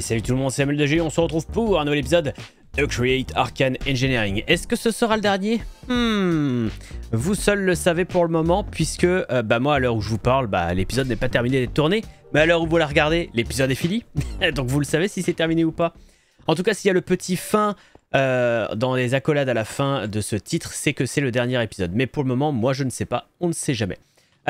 salut tout le monde, c'est Amel g on se retrouve pour un nouvel épisode de Create Arcane Engineering. Est-ce que ce sera le dernier hmm, Vous seul le savez pour le moment, puisque euh, bah, moi, à l'heure où je vous parle, bah, l'épisode n'est pas terminé d'être tourné, mais à l'heure où vous la regardez, l'épisode est fini. Donc vous le savez si c'est terminé ou pas. En tout cas, s'il y a le petit fin euh, dans les accolades à la fin de ce titre, c'est que c'est le dernier épisode. Mais pour le moment, moi, je ne sais pas, on ne sait jamais.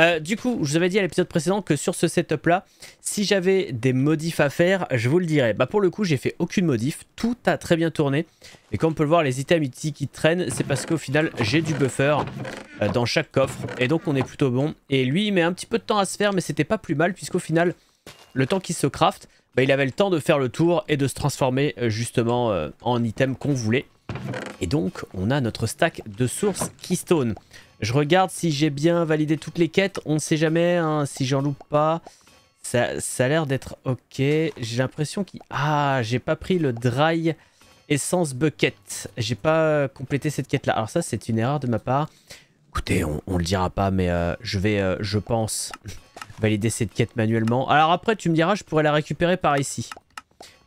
Euh, du coup, je vous avais dit à l'épisode précédent que sur ce setup là, si j'avais des modifs à faire, je vous le dirais. Bah pour le coup, j'ai fait aucune modif, tout a très bien tourné. Et comme on peut le voir, les items ici qui traînent, c'est parce qu'au final, j'ai du buffer euh, dans chaque coffre. Et donc on est plutôt bon. Et lui, il met un petit peu de temps à se faire, mais c'était pas plus mal, puisqu'au final, le temps qu'il se craft, bah, il avait le temps de faire le tour et de se transformer euh, justement en item qu'on voulait. Et donc, on a notre stack de sources Keystone. Je regarde si j'ai bien validé toutes les quêtes. On ne sait jamais hein, si j'en loupe pas. Ça, a l'air d'être ok. J'ai l'impression qu'il... Ah, j'ai pas pris le dry essence bucket. J'ai pas euh, complété cette quête-là. Alors ça, c'est une erreur de ma part. Écoutez, on, ne le dira pas, mais euh, je vais, euh, je pense, valider cette quête manuellement. Alors après, tu me diras, je pourrais la récupérer par ici.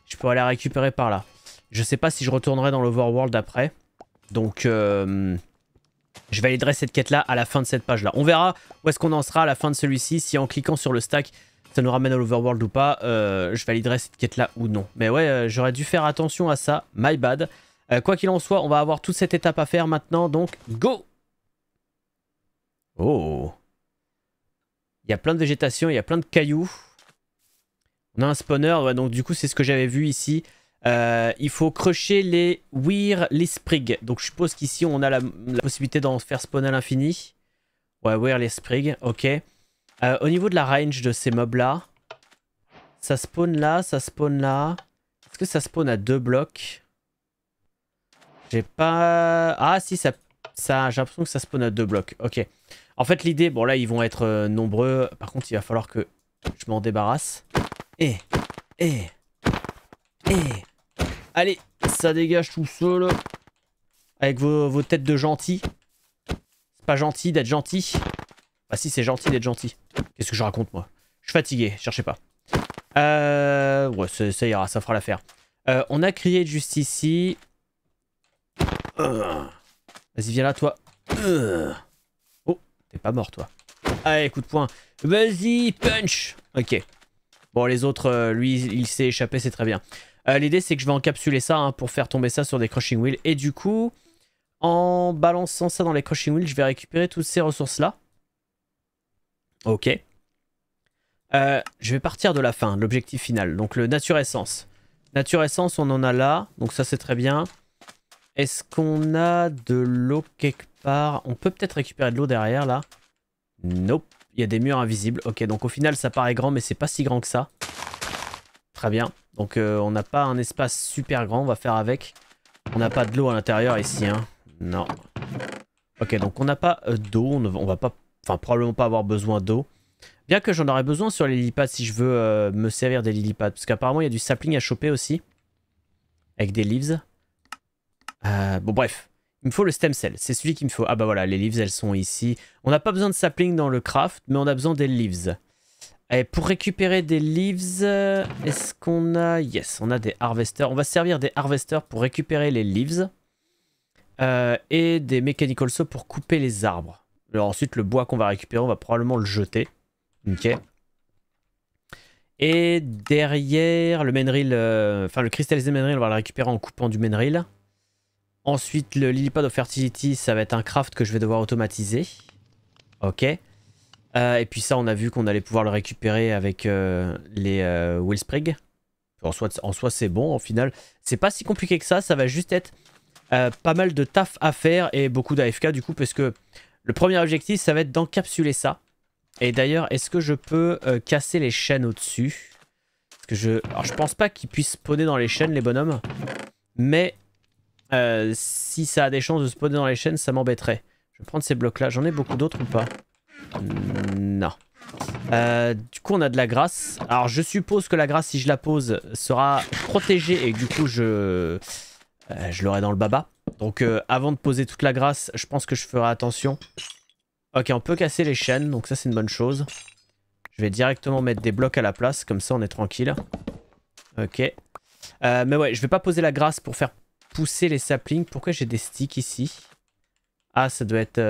Je pourrais la récupérer par là. Je sais pas si je retournerai dans l'overworld après. Donc... Je validerai cette quête-là à la fin de cette page-là. On verra où est-ce qu'on en sera à la fin de celui-ci, si en cliquant sur le stack, ça nous ramène à l'overworld ou pas. Euh, je validerai cette quête-là ou non. Mais ouais, euh, j'aurais dû faire attention à ça. My bad. Euh, quoi qu'il en soit, on va avoir toute cette étape à faire maintenant, donc go Oh Il y a plein de végétation, il y a plein de cailloux. On a un spawner, donc du coup c'est ce que j'avais vu ici. Euh, il faut crusher les Weir, les Sprig. Donc je suppose qu'ici on a la, possibilité d'en faire spawn à l'infini. Ouais, Weir, les Sprig, ok. Euh, au niveau de la range de ces mobs là, ça spawn là, ça spawn là. Est-ce que ça spawn à deux blocs J'ai pas... Ah si, ça, ça j'ai l'impression que ça spawn à deux blocs, ok. En fait l'idée, bon là ils vont être euh, nombreux, par contre il va falloir que je m'en débarrasse. Eh Eh Eh Allez, ça dégage tout seul. Avec vos, têtes de gentil. C'est pas gentil d'être gentil. Bah si, c'est gentil d'être gentil. Qu'est-ce que je raconte, moi Je suis fatigué, cherchez pas. Euh, ouais, ça ira, ça fera l'affaire. Euh, on a crié juste ici. Euh. Vas-y, viens là, toi. Oh, t'es pas mort, toi. Allez, ah, coup de poing. Vas-y, punch Ok. Bon, les autres, lui, il s'est échappé, c'est très bien. Euh, l'idée, c'est que je vais encapsuler ça hein, pour faire tomber ça sur des crushing wheels. Et du coup, en balançant ça dans les crushing wheels, je vais récupérer toutes ces ressources-là. Ok. Euh, je vais partir de la fin, l'objectif final. Donc le nature essence. Nature essence, on en a là. Donc ça, c'est très bien. Est-ce qu'on a de l'eau quelque part On peut peut-être récupérer de l'eau derrière, là. Nope. Il y a des murs invisibles. Ok, donc au final, ça paraît grand, mais c'est pas si grand que ça. Très bien. Donc euh, on n'a pas un espace super grand, on va faire avec. On n'a pas de l'eau à l'intérieur ici, hein. Non. Ok, donc on n'a pas euh, d'eau, on, va pas... Enfin, probablement pas avoir besoin d'eau. Bien que j'en aurais besoin sur les lilipads si je veux euh, me servir des lilipads. Parce qu'apparemment, il y a du sapling à choper aussi. Avec des leaves. bon, bref. Il me faut le stem cell. C'est celui qu'il me faut. Ah bah voilà, les leaves, elles sont ici. On n'a pas besoin de sapling dans le craft, mais on a besoin des leaves. Eh, pour récupérer des leaves, euh, est-ce qu'on a... Yes, on a des harvesters. On va servir des harvesters pour récupérer les leaves. Euh, et des mechanical saws pour couper les arbres. Alors ensuite, le bois qu'on va récupérer, on va probablement le jeter. Ok. Et derrière, le Menril euh, Enfin, le cristallisé Menril, on va le récupérer en coupant du Menril. Ensuite, le lilipod of fertility, ça va être un craft que je vais devoir automatiser. Ok. Euh, et puis ça, on a vu qu'on allait pouvoir le récupérer avec euh, les euh, Will Willsprig. En soi, en c'est bon, au final. C'est pas si compliqué que ça, ça va juste être pas mal de taf à faire et beaucoup d'AFK du coup, parce que le premier objectif, ça va être d'encapsuler ça. Et d'ailleurs, est-ce que je peux casser les chaînes au-dessus Parce que je... Alors, je pense pas qu'ils puissent spawner dans les chaînes, les bonhommes. Mais si ça a des chances de spawner dans les chaînes, ça m'embêterait. Je vais prendre ces blocs-là. J'en ai beaucoup d'autres ou pas non. Euh, du coup, on a de la grâce. Alors, je suppose que la grâce, si je la pose, sera protégée et du coup, je, euh, je l'aurai dans le baba. Donc, euh, avant de poser toute la grâce, je pense que je ferai attention. Ok, on peut casser les chaînes, donc ça, c'est une bonne chose. Je vais directement mettre des blocs à la place, comme ça, on est tranquille. Ok. mais ouais, je vais pas poser la grâce pour faire pousser les saplings. Pourquoi j'ai des sticks ici Ah, ça doit être...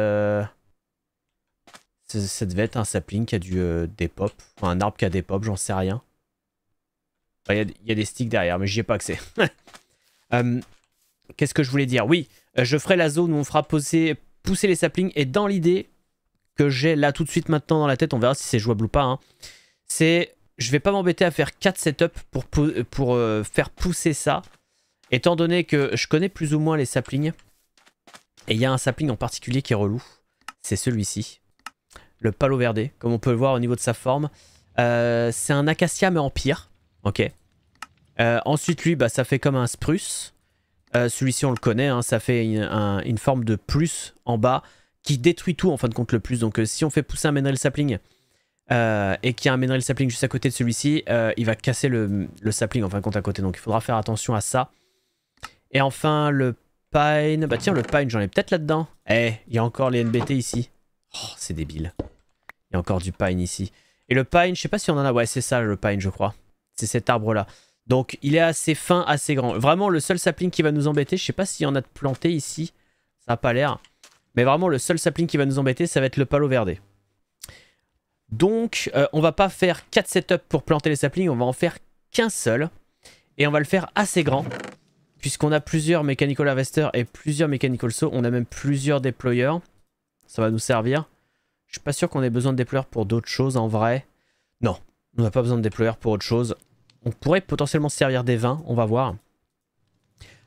Cette devait un sapling qui a du, euh, des pop. Enfin, un arbre qui a des pop, j'en sais rien. Il y, a des sticks derrière, mais j'y ai pas accès. Euh, qu'est-ce que je voulais dire Oui, euh, je ferai la zone où on fera poser, pousser les saplings. Et dans l'idée que j'ai là tout de suite maintenant dans la tête, on verra si c'est jouable ou pas. Hein, c'est, je vais pas m'embêter à faire 4 setups pour, pour, faire pousser ça. Étant donné que je connais plus ou moins les saplings. Et il y a un sapling en particulier qui est relou. C'est celui-ci le Palo Verde, comme on peut le voir au niveau de sa forme. Euh, c'est un acacia mais en pire. Ok. Euh, ensuite, lui, bah, ça fait comme un spruce. Euh, celui-ci, on le connaît, hein, ça fait une, forme de plus en bas qui détruit tout en fin de compte le plus. Donc, si on fait pousser un Ménéral Sapling et qu'il y a un Ménéral Sapling juste à côté de celui-ci, il va casser le, sapling en fin de compte à côté. Donc, il faudra faire attention à ça. Et enfin, le Pine. Bah, tiens, le Pine, j'en ai peut-être là-dedans. Eh, il y a encore les NBT ici. Oh, c'est débile encore du pine ici. Et le pine, je sais pas si on en a. Ouais, c'est ça le pine, je crois. C'est cet arbre-là. Donc il est assez fin, assez grand. Vraiment le seul sapling qui va nous embêter, je sais pas s'il y en a de planté ici. Ça n'a pas l'air. Mais vraiment le seul sapling qui va nous embêter, ça va être le palo verde. Donc euh, on va pas faire 4 setups pour planter les saplings, on va en faire qu'un seul. Et on va le faire assez grand. Puisqu'on a plusieurs Mechanical Harvester et plusieurs Mechanical Saw. On a même plusieurs déployeurs. Ça va nous servir. Je suis pas sûr qu'on ait besoin de déployeurs pour d'autres choses en vrai. Non, on n'a pas besoin de déployeurs pour autre chose. On pourrait potentiellement servir des vins, on va voir.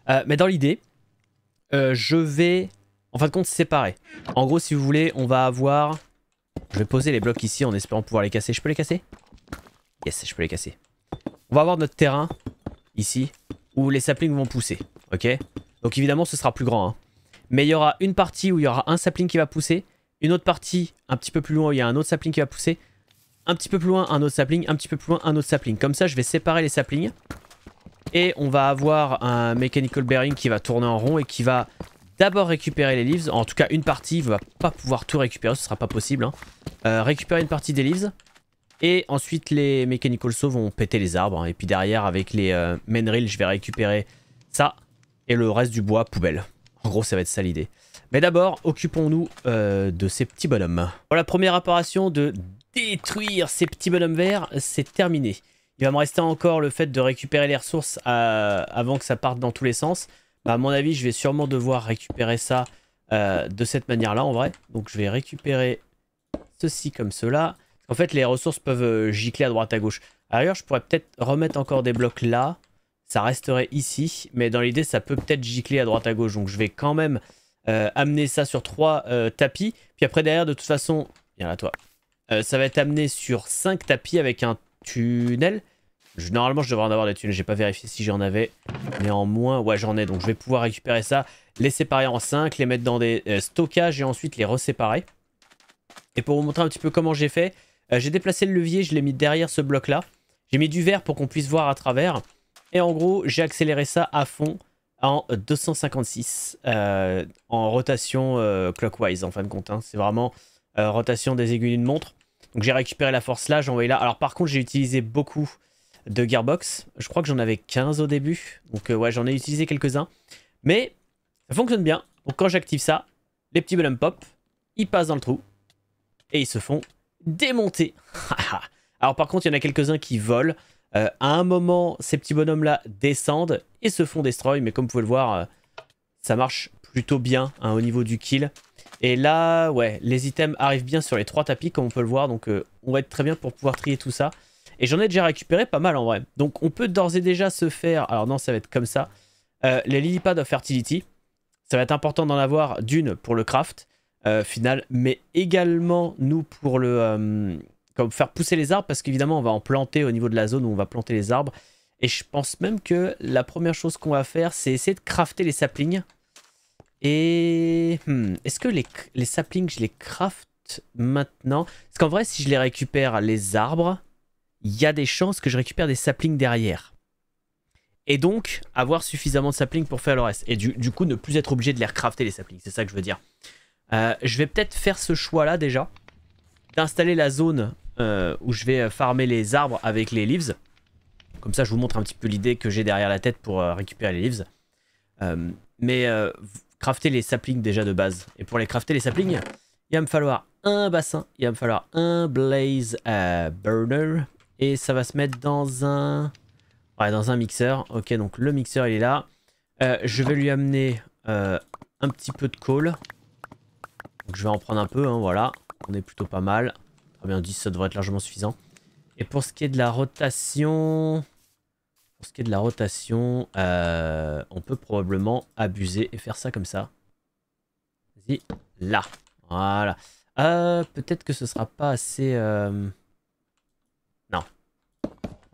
Euh, mais dans l'idée, euh, je vais en fin de compte séparer. En gros, si vous voulez, on va avoir... Je vais poser les blocs ici en espérant pouvoir les casser. Je peux les casser Yes, je peux les casser. On va avoir notre terrain ici où les saplings vont pousser. Ok Donc évidemment, ce sera plus grand. Hein. Mais il y aura une partie où il y aura un sapling qui va pousser une autre partie un petit peu plus loin il y a un autre sapling qui va pousser, un petit peu plus loin un autre sapling, un petit peu plus loin un autre sapling. Comme ça, je vais séparer les saplings et on va avoir un mechanical bearing qui va tourner en rond et qui va d'abord récupérer les leaves. En tout cas, une partie, il va pas pouvoir tout récupérer, ce sera pas possible. Hein. Euh, récupérer une partie des leaves. Et ensuite, les mechanical saw vont péter les arbres. Hein. Et puis derrière, avec les euh, je vais récupérer ça et le reste du bois poubelle. En gros, ça va être ça l'idée. Mais d'abord, occupons-nous euh, de ces petits bonhommes. la première apparition de détruire ces petits bonhommes verts, c'est terminé. Il va me rester encore le fait de récupérer les ressources euh, avant que ça parte dans tous les sens. Bah, à mon avis, je vais sûrement devoir récupérer ça euh, de cette manière-là, en vrai. Donc, je vais récupérer ceci comme cela. En fait, les ressources peuvent gicler à droite à gauche. Ailleurs, je pourrais peut-être remettre encore des blocs là. Ça resterait ici. Mais dans l'idée, ça peut peut-être gicler à droite à gauche. Donc, je vais quand même euh, amener ça sur 3 euh, tapis. Puis après, derrière, de toute façon, viens là, toi. Euh, ça va être amené sur 5 tapis avec un tunnel. normalement, je devrais en avoir des tunnels. J'ai pas vérifié si j'en avais. Néanmoins, ouais, j'en ai. Donc, je vais pouvoir récupérer ça, les séparer en 5, les mettre dans des stockages et ensuite les reséparer. Et pour vous montrer un petit peu comment j'ai fait, j'ai déplacé le levier, je l'ai mis derrière ce bloc-là. J'ai mis du verre pour qu'on puisse voir à travers. Et en gros, j'ai accéléré ça à fond en 256 euh, en rotation euh, clockwise en fin de compte. Hein. C'est vraiment euh, rotation des aiguilles d'une montre. Donc j'ai récupéré la force là, j'ai envoyé là. Alors par contre j'ai utilisé beaucoup de gearbox. Je crois que j'en avais 15 au début. Donc ouais j'en ai utilisé quelques-uns. Mais ça fonctionne bien. Donc quand j'active ça, les petits bonhommes pop, ils passent dans le trou. Et ils se font démonter. Alors par contre il y en a quelques-uns qui volent. Euh, à un moment, ces petits bonhommes-là descendent et se font destroy, mais comme vous pouvez le voir, euh, ça marche plutôt bien hein, au niveau du kill. Et là, ouais, les items arrivent bien sur les trois tapis, comme on peut le voir, donc euh, on va être très bien pour pouvoir trier tout ça. Et j'en ai déjà récupéré pas mal en vrai. Donc on peut d'ores et déjà se faire, alors non, ça va être comme ça, les Lilipads of Fertility. Ça va être important d'en avoir d'une pour le craft final, mais également nous pour le comme faire pousser les arbres parce qu'évidemment on va en planter au niveau de la zone où on va planter les arbres. Et je pense même que la première chose qu'on va faire c'est essayer de crafter les saplings. Et hmm, est-ce que les, saplings je les craft maintenant Parce qu'en vrai si je les récupère les arbres, il y a des chances que je récupère des saplings derrière. Et donc avoir suffisamment de saplings pour faire le reste. Et du, coup ne plus être obligé de les recrafter les saplings, c'est ça que je veux dire. Euh, je vais peut-être faire ce choix là déjà d'installer la zone euh, où je vais euh, farmer les arbres avec les leaves. Comme ça, je vous montre un petit peu l'idée que j'ai derrière la tête pour euh, récupérer les leaves. mais crafter les saplings déjà de base. Et pour les crafter les saplings, il va me falloir un bassin, il va me falloir un blaze burner et ça va se mettre dans un ouais, dans un mixeur. Ok, donc le mixeur il est là. je vais lui amener un petit peu de coal. Donc je vais en prendre un peu, hein, voilà. On est plutôt pas mal. Très eh bien, 10, ça devrait être largement suffisant. Et pour ce qui est de la rotation... Pour ce qui est de la rotation, euh, on peut probablement abuser et faire ça comme ça. Vas-y, là. Voilà. Euh, peut-être que ce sera pas assez... Non. Euh, non.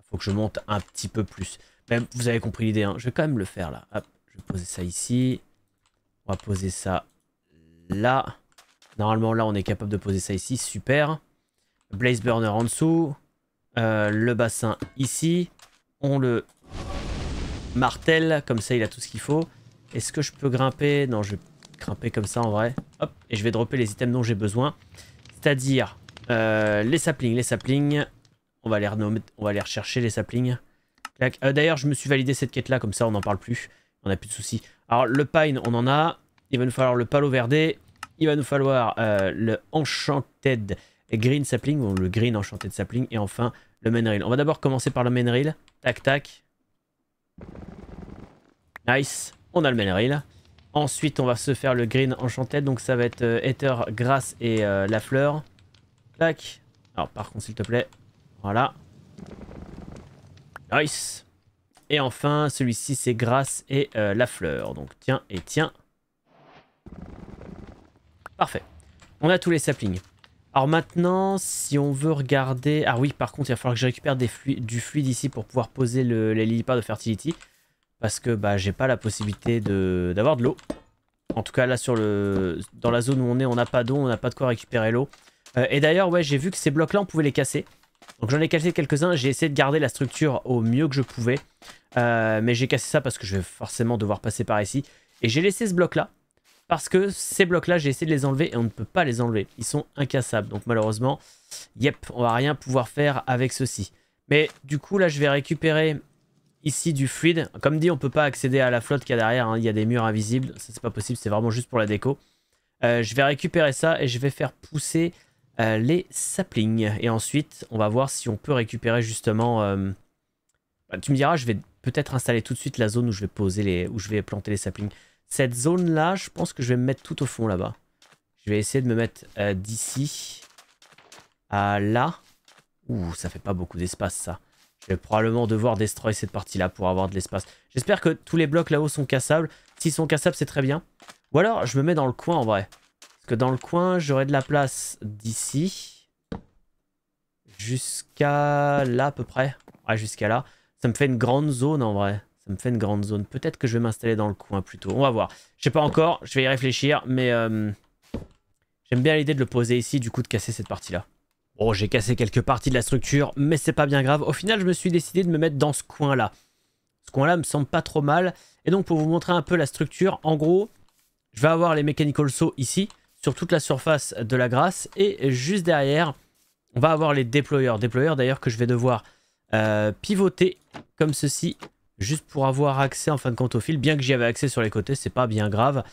Faut que je monte un petit peu plus. vous avez compris l'idée, hein. je vais quand même le faire là. je vais poser ça ici. On va poser ça là. Normalement là on est capable de poser ça ici, super. Blaze Burner en dessous. Euh, le bassin ici. On le martèle, comme ça il a tout ce qu'il faut. Est-ce que je peux grimper Non, je vais grimper comme ça en vrai. Hop, et je vais dropper les items dont j'ai besoin. C'est-à-dire euh, les saplings, les saplings. On va aller on va rechercher les saplings. Euh, d'ailleurs, je me suis validé cette quête-là, comme ça on n'en parle plus. On n'a plus de soucis. Alors le pine, on en a. Il va nous falloir le palo verde. Il va nous falloir le enchanted Green Sapling, ou le Green enchanté de Sapling, et enfin le Main On va d'abord commencer par le Main Tac, tac. Nice, on a le Main Ensuite, on va se faire le Green enchanté, donc ça va être euh, Ether, et euh, la fleur. Tac. Alors par contre, s'il te plaît, voilà. Nice. Et enfin, celui-ci, c'est grâce et euh, la fleur. Donc tiens et tiens. Parfait. On a tous les saplings. Alors maintenant, si on veut regarder... Ah oui, par contre, il va falloir que je récupère du fluide ici pour pouvoir poser les lilipas de fertility. Parce que bah, j'ai pas la possibilité d'avoir de, l'eau. En tout cas, là, sur le... dans la zone où on est, on n'a pas d'eau, on n'a pas de quoi récupérer l'eau. Euh, et d'ailleurs, ouais, j'ai vu que ces blocs-là, on pouvait les casser. Donc j'en ai cassé quelques-uns, j'ai essayé de garder la structure au mieux que je pouvais. Euh, mais j'ai cassé ça parce que je vais forcément devoir passer par ici. Et j'ai laissé ce bloc-là, parce que ces blocs-là, j'ai essayé de les enlever et on ne peut pas les enlever. Ils sont incassables. Donc malheureusement, yep, on va rien pouvoir faire avec ceci. Mais du coup, là, je vais récupérer ici du fluide. Comme dit, on ne peut pas accéder à la flotte qu'il y a derrière. Hein. Il y a des murs invisibles. Ce c'est pas possible. C'est vraiment juste pour la déco. Euh, je vais récupérer ça et je vais faire pousser euh, les saplings. Et ensuite, on va voir si on peut récupérer justement... Euh, bah, tu me diras, je vais peut-être installer tout de suite la zone où je vais poser les... où je vais planter les saplings. Cette zone-là, je pense que je vais me mettre tout au fond là-bas. Je vais essayer de me mettre euh, d'ici à là. Ouh, ça fait pas beaucoup d'espace ça. Je vais probablement devoir détruire cette partie-là pour avoir de l'espace. J'espère que tous les blocs là-haut sont cassables. S'ils sont cassables, c'est très bien. Ou alors, je me mets dans le coin en vrai. Parce que dans le coin, j'aurai de la place d'ici. Jusqu'à là à peu près. Ouais, jusqu'à là. Ça me fait une grande zone en vrai. Ça me fait une grande zone. Peut-être que je vais m'installer dans le coin plutôt. On va voir. Je sais pas encore, je vais y réfléchir, mais euh, j'aime bien l'idée de le poser ici, du coup de casser cette partie-là. Bon, oh, j'ai cassé quelques parties de la structure, mais c'est pas bien grave. Au final, je me suis décidé de me mettre dans ce coin-là. Ce coin-là me semble pas trop mal. Et donc, pour vous montrer un peu la structure, en gros, je vais avoir les Mechanical Saw ici, sur toute la surface de la grasse. Et juste derrière, on va avoir les déployeurs. Déployeurs d'ailleurs que je vais devoir euh, pivoter comme ceci juste pour avoir accès en fin de compte au fil. Bien que j'y avais accès sur les côtés, c'est pas bien grave.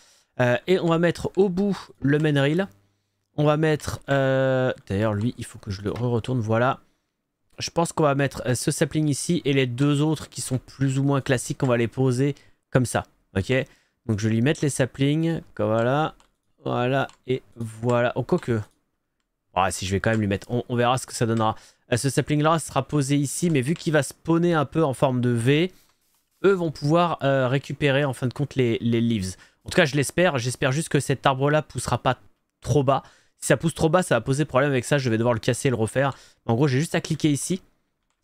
Euh, et on va mettre au bout le main reel. On va mettre... Euh, d'ailleurs, lui, il faut que je le re-retourne. Voilà. Je pense qu'on va mettre euh, ce sapling ici et les deux autres qui sont plus ou moins classiques. On va les poser comme ça. Ok Donc, je vais lui mettre les saplings. Comme voilà. Voilà. Et voilà. Oh, quoique... Ah si je vais quand même lui mettre... On, on verra ce que ça donnera. ce sapling-là sera posé ici. Mais vu qu'il va spawner un peu en forme de V eux vont pouvoir euh, récupérer en fin de compte les, les leaves. En tout cas, je l'espère. J'espère juste que cet arbre-là poussera pas trop bas. Si ça pousse trop bas, ça va poser problème avec ça. Je vais devoir le casser et le refaire. En gros, j'ai juste à cliquer ici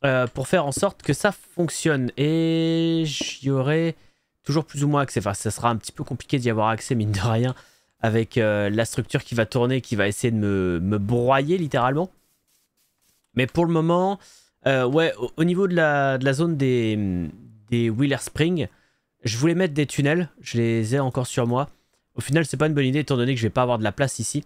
euh, pour faire en sorte que ça fonctionne. Et j'y aurai toujours plus ou moins accès. Enfin, ça sera un petit peu compliqué d'y avoir accès, mine de rien, avec euh, la structure qui va tourner, qui va essayer de me, broyer littéralement. Mais pour le moment, ouais, au, niveau de de la zone des, des Wheeler Spring. Je voulais mettre des tunnels, je les ai encore sur moi. Au final, c'est pas une bonne idée étant donné que je vais pas avoir de la place ici.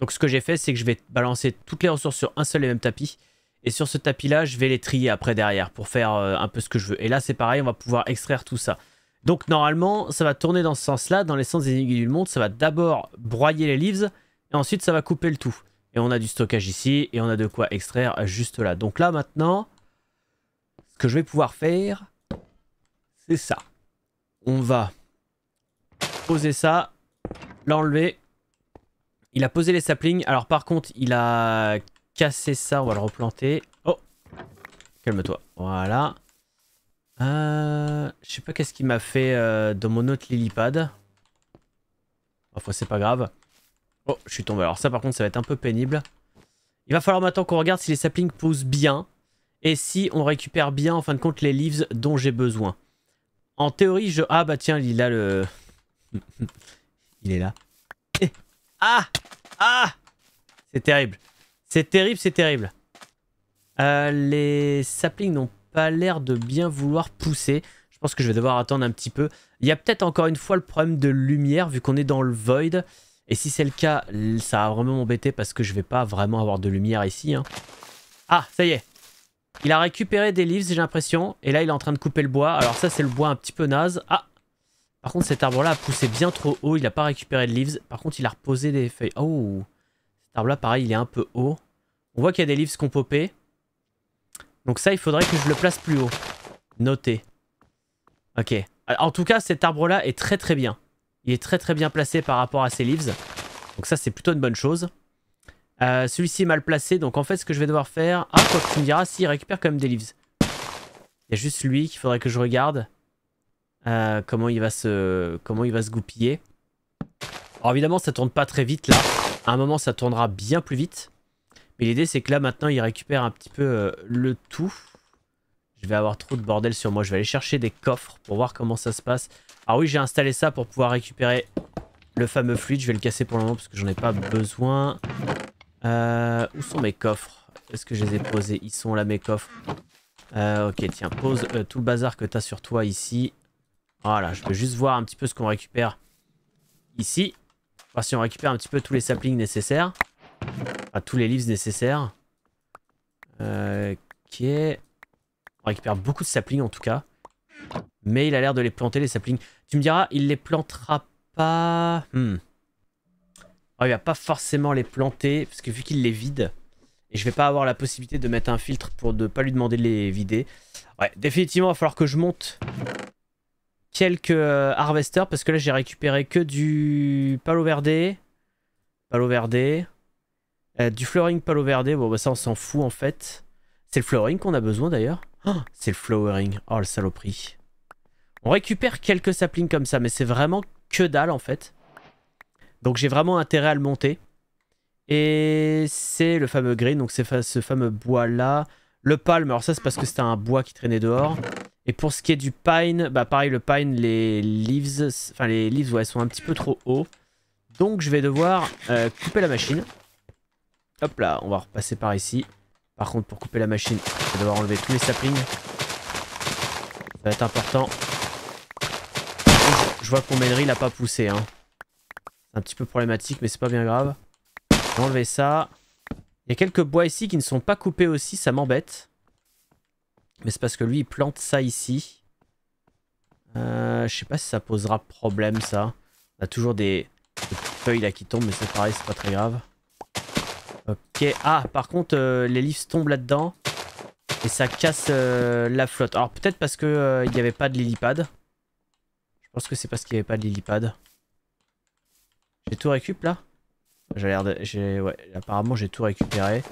Donc ce que j'ai fait, c'est que je vais balancer toutes les ressources sur un seul et même tapis. Et sur ce tapis-là, je vais les trier après derrière pour faire euh, un peu ce que je veux. Et là, c'est pareil, on va pouvoir extraire tout ça. Donc normalement, ça va tourner dans ce sens-là, dans les sens des aiguilles du monde. Ça va d'abord broyer les leaves, et ensuite ça va couper le tout. Et on a du stockage ici, et on a de quoi extraire juste là. Donc là, maintenant, ce que je vais pouvoir faire, c'est ça. On va poser ça, l'enlever. Il a posé les saplings. Alors par contre, il a cassé ça. On va le replanter. Oh Calme-toi. Voilà. Euh, je sais pas qu'est-ce qu'il m'a fait euh, dans mon autre pad, Enfin, c'est pas grave. Oh, je suis tombé. Alors ça, par contre, ça va être un peu pénible. Il va falloir maintenant qu'on regarde si les saplings poussent bien. Et si on récupère bien, en fin de compte, les leaves dont j'ai besoin. En théorie, je... Ah bah tiens, il a le... il est là. Eh. Ah Ah C'est terrible. C'est terrible, c'est terrible. Euh, les saplings n'ont pas l'air de bien vouloir pousser. Je pense que je vais devoir attendre un petit peu. Il y a peut-être encore une fois le problème de lumière vu qu'on est dans le void. Et si c'est le cas, ça va vraiment m'embêter parce que je vais pas vraiment avoir de lumière ici. Hein. Ah, ça y est, il a récupéré des leaves, j'ai l'impression. Et là, il est en train de couper le bois. Alors ça, c'est le bois un petit peu naze. Ah Par contre, cet arbre-là a poussé bien trop haut. Il n'a pas récupéré de leaves. Par contre, il a reposé des feuilles. Oh Cet arbre-là, pareil, il est un peu haut. On voit qu'il y a des qui qu'on popé. Donc ça, il faudrait que je le place plus haut. Notez. Ok. Euh, en tout cas, cet arbre-là est très très bien. Il est très très bien placé par rapport à ses leaves. Donc ça, c'est plutôt une bonne chose. Euh, celui-ci est mal placé, donc en fait, ce que je vais devoir faire... Ah, quoi que tu me diras, si, récupère quand même des leaves. Il y a juste lui qu'il faudrait que je regarde. Euh, comment il va se... Comment il va se goupiller. Alors évidemment, ça tourne pas très vite là. À un moment, ça tournera bien plus vite. Mais l'idée, c'est que là, maintenant, il récupère un petit peu euh, le tout. Je vais avoir trop de bordel sur moi. Je vais aller chercher des coffres pour voir comment ça se passe. Ah oui, j'ai installé ça pour pouvoir récupérer le fameux fluide. Je vais le casser pour le moment parce que j'en ai pas besoin. Euh, où sont mes coffres Est-ce que je les ai posés Ils sont là mes coffres. Euh, ok, tiens, pose euh, tout le bazar que t'as sur toi ici. Voilà, je peux juste voir un petit peu ce qu'on récupère ici. Voir si on récupère un petit peu tous les saplings nécessaires. Enfin, tous les leaves nécessaires. Euh, ok. On récupère beaucoup de saplings en tout cas. Mais il a l'air de les planter les saplings. Tu me diras, il les plantera pas... Hmm. Ah, il va pas forcément les planter, parce que vu qu'il les vide, et je vais pas avoir la possibilité de mettre un filtre pour ne pas lui demander de les vider. Ouais, définitivement, il va falloir que je monte quelques euh, harvesters, parce que là, j'ai récupéré que du palo verde, palo verde, euh, du flowering palo verde. Bon, bah ça, on s'en fout, en fait. C'est le flowering qu'on a besoin, d'ailleurs. Oh, c'est le flowering. Oh, le saloperie. On récupère quelques saplings comme ça, mais c'est vraiment que dalle, en fait. Donc j'ai vraiment intérêt à le monter. Et c'est le fameux green, donc c'est ce fameux bois-là. Le palme, alors ça c'est parce que c'était un bois qui traînait dehors. Et pour ce qui est du pine, bah pareil, le pine, les leaves, enfin les leaves, ouais, sont un petit peu trop haut. Donc je vais devoir euh, couper la machine. Hop là, on va repasser par ici. Par contre, pour couper la machine, je vais devoir enlever tous les saplings. Ça va être important. Je vois qu'on mon il n'a pas poussé, hein. C'est un petit peu problématique, mais c'est pas bien grave. Je vais enlever ça. Il y a quelques bois ici qui ne sont pas coupés aussi, ça m'embête. Mais c'est parce que lui, il plante ça ici. Euh, je sais pas si ça posera problème, ça. On a toujours des, feuilles là qui tombent, mais c'est pareil, c'est pas très grave. Ok. Ah, par contre, euh, les livres tombent là-dedans. Et ça casse euh, la flotte. Alors peut-être parce qu'il il n'y avait pas de lilipad. Je pense que c'est parce qu'il n'y avait pas de lilipad. J'ai tout récup là J'ai l'air de... Ouais, apparemment j'ai tout récupéré.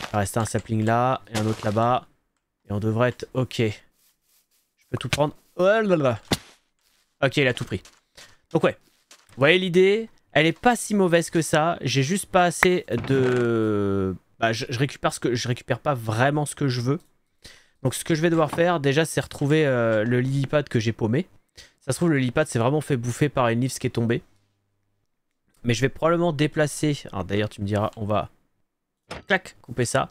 Il va rester un sapling là et un autre là-bas. Et on devrait être ok. Je peux tout prendre. Oh là là. Ok, il a tout pris. Donc ouais. Vous voyez l'idée Elle est pas si mauvaise que ça. J'ai juste pas assez de... Bah, je, récupère ce que... Je récupère pas vraiment ce que je veux. Donc ce que je vais devoir faire, déjà, c'est retrouver euh, le lilipad que j'ai paumé. Ça se trouve, le lilipad s'est vraiment fait bouffer par une livre qui est tombée. Mais je vais probablement déplacer. d'ailleurs, tu me diras, on va. Clac, couper ça.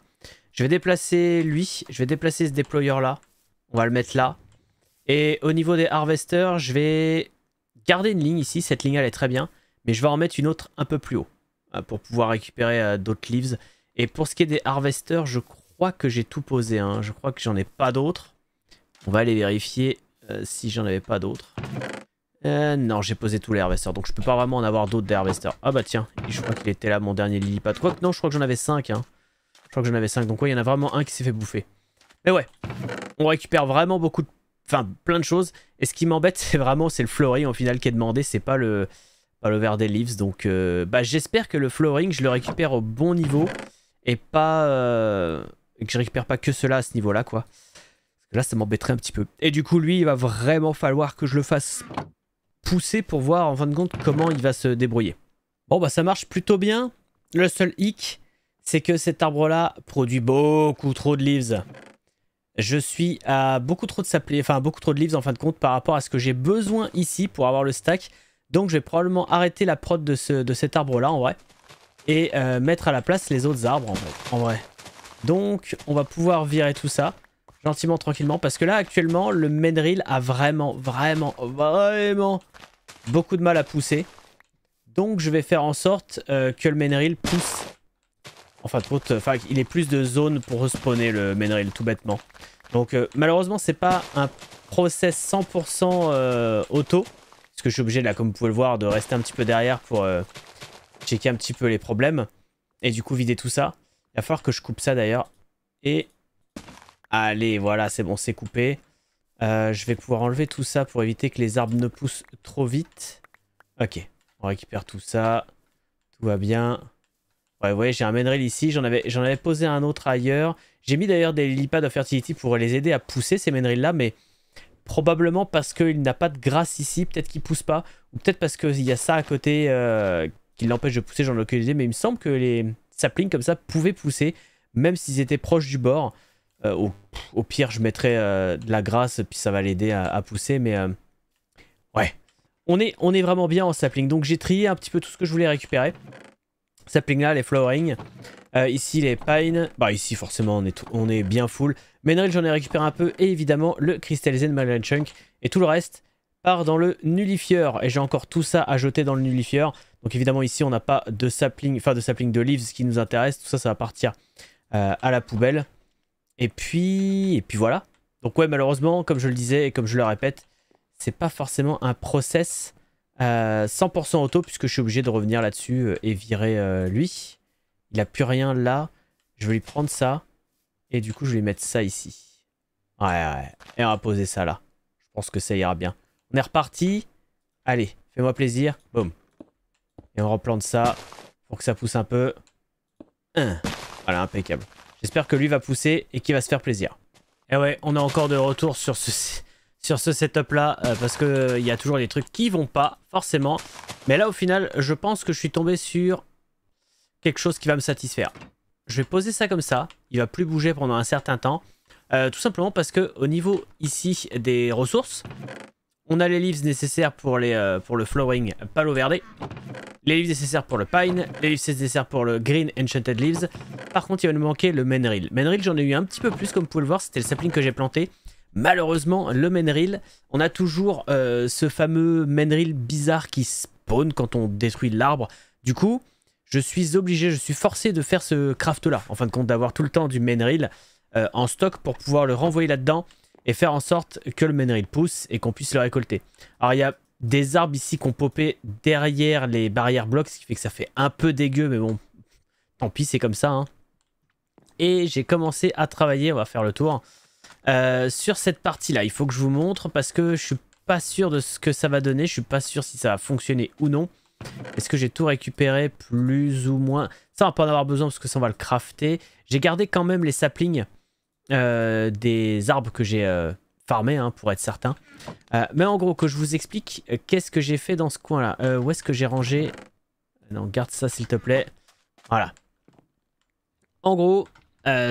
Je vais déplacer lui. Je vais déplacer ce déployeur là. On va le mettre là. Et au niveau des harvesters, je vais garder une ligne ici. Cette ligne, elle est très bien. Mais je vais en mettre une autre un peu plus haut. Euh, pour pouvoir récupérer euh, d'autres leaves. Et pour ce qui est des harvesters, je crois que j'ai tout posé. Hein. Je crois que j'en ai pas d'autres. On va aller vérifier euh, si j'en avais pas d'autres. Euh, non, j'ai posé tous les harvesters, donc je peux pas vraiment en avoir d'autres des Ah bah tiens, je crois qu'il était là mon dernier lilypad. Quoique, non, je crois que j'en avais 5. Hein. Je crois que j'en avais 5, donc ouais, il y en a vraiment un qui s'est fait bouffer. Mais ouais, on récupère vraiment beaucoup de... Enfin, plein de choses. Et ce qui m'embête, c'est vraiment, c'est le flooring au final qui est demandé, c'est pas le... Pas le verre des leaves, donc... Euh, bah j'espère que le flooring, je le récupère au bon niveau. Et pas... Euh, et que je récupère pas que cela à ce niveau-là, quoi. là, ça m'embêterait un petit peu. Et du coup, lui, il va vraiment falloir que je le fasse pousser pour voir en fin de compte comment il va se débrouiller. Bon bah ça marche plutôt bien. Le seul hic, c'est que cet arbre-là produit beaucoup trop de leaves. Je suis à beaucoup trop de s'appeler enfin beaucoup trop de leaves en fin de compte par rapport à ce que j'ai besoin ici pour avoir le stack. Donc je vais probablement arrêter la prod de, ce, de cet arbre-là en vrai. Et euh, mettre à la place les autres arbres en vrai. Donc on va pouvoir virer tout ça. Gentiment, tranquillement. Parce que là, actuellement, le Menril a vraiment, vraiment, vraiment beaucoup de mal à pousser. Donc, je vais faire en sorte euh, que le Menril pousse. Enfin, enfin, il est plus de zone pour respawner le Menril, tout bêtement. Donc, malheureusement, malheureusement, c'est pas un process 100% euh, auto. Parce que je suis obligé, là, comme vous pouvez le voir, de rester un petit peu derrière pour euh, checker un petit peu les problèmes. Et du coup, vider tout ça. Il va falloir que je coupe ça, d'ailleurs. Et Allez, voilà, c'est bon, c'est coupé. Euh, je vais pouvoir enlever tout ça pour éviter que les arbres ne poussent trop vite. Ok, on récupère tout ça. Tout va bien. Ouais, vous voyez, j'ai un mandrill ici. J'en avais, avais posé un autre ailleurs. J'ai mis d'ailleurs des lipades de fertility pour les aider à pousser ces mainerils là mais probablement parce qu'il n'a pas de grâce ici. Peut-être qu'il pousse pas. Ou peut-être parce qu'il y a ça à côté euh, qui l'empêche de pousser, j'en ai localisé, Mais il me semble que les saplings comme ça pouvaient pousser, même s'ils étaient proches du bord. Euh, au, pire, je mettrai euh, de la grâce, puis ça va l'aider à, pousser, mais euh, ouais. On est, on est vraiment bien en sapling, donc j'ai trié un petit peu tout ce que je voulais récupérer. Sapling là, les flowering. ici, les pines. Bah, ici, forcément, on est, on est bien full. mais j'en ai récupéré un peu. Et évidemment, le cristallisé de Chunk. Et tout le reste part dans le nullifieur. Et j'ai encore tout ça à jeter dans le nullifieur. Donc, évidemment, ici, on n'a pas de sapling, enfin, de sapling de leaves qui nous intéresse. Tout ça, ça va partir à la poubelle. Et puis, et puis voilà. Donc ouais, malheureusement, comme je le disais et comme je le répète, c'est pas forcément un process 100% euh, auto puisque je suis obligé de revenir là-dessus euh, et virer euh, lui. Il a plus rien là. Je vais lui prendre ça et du coup je vais lui mettre ça ici. Ouais, ouais. Et on va poser ça là. Je pense que ça ira bien. On est reparti. Allez, fais-moi plaisir. Boum. Et on replante ça pour que ça pousse un peu. Hein. Voilà, impeccable. J'espère que lui va pousser et qu'il va se faire plaisir. Et eh ouais, on a encore de retour sur ce, sur ce setup là, euh, parce qu'il euh, y a toujours des trucs qui vont pas, forcément. Mais là au final, je pense que je suis tombé sur quelque chose qui va me satisfaire. Je vais poser ça comme ça, il va plus bouger pendant un certain temps. Euh, tout simplement parce que au niveau ici des ressources, on a les leaves nécessaires pour, les, euh, pour le flowering palo verde, les leaves nécessaires pour le pine, les leaves nécessaires pour le green enchanted leaves. Par contre, il va nous manquer le menril. Menril, j'en ai eu un petit peu plus, comme vous pouvez le voir, c'était le sapling que j'ai planté. Malheureusement, le menril, on a toujours euh, ce fameux menril bizarre qui spawn quand on détruit l'arbre. Du coup, je suis obligé, je suis forcé de faire ce craft-là, en fin de compte, d'avoir tout le temps du menril euh, en stock pour pouvoir le renvoyer là-dedans et faire en sorte que le Ménéril pousse et qu'on puisse le récolter. Alors il y a des arbres ici qu'on popé derrière les barrières blocs, ce qui fait que ça fait un peu dégueu, mais bon, tant pis, c'est comme ça. Hein. Et j'ai commencé à travailler, on va faire le tour, euh, sur cette partie-là. Il faut que je vous montre parce que je suis pas sûr de ce que ça va donner, je suis pas sûr si ça va fonctionner ou non. Est-ce que j'ai tout récupéré plus ou moins Ça, on va pas en avoir besoin parce que ça, on va le crafter. J'ai gardé quand même les saplings euh, des arbres que j'ai euh, farmés, hein, pour être certain. Euh, mais en gros, que je vous explique qu'est-ce que j'ai fait dans ce coin-là. où est-ce que j'ai rangé Non, garde ça s'il te plaît. Voilà. En gros,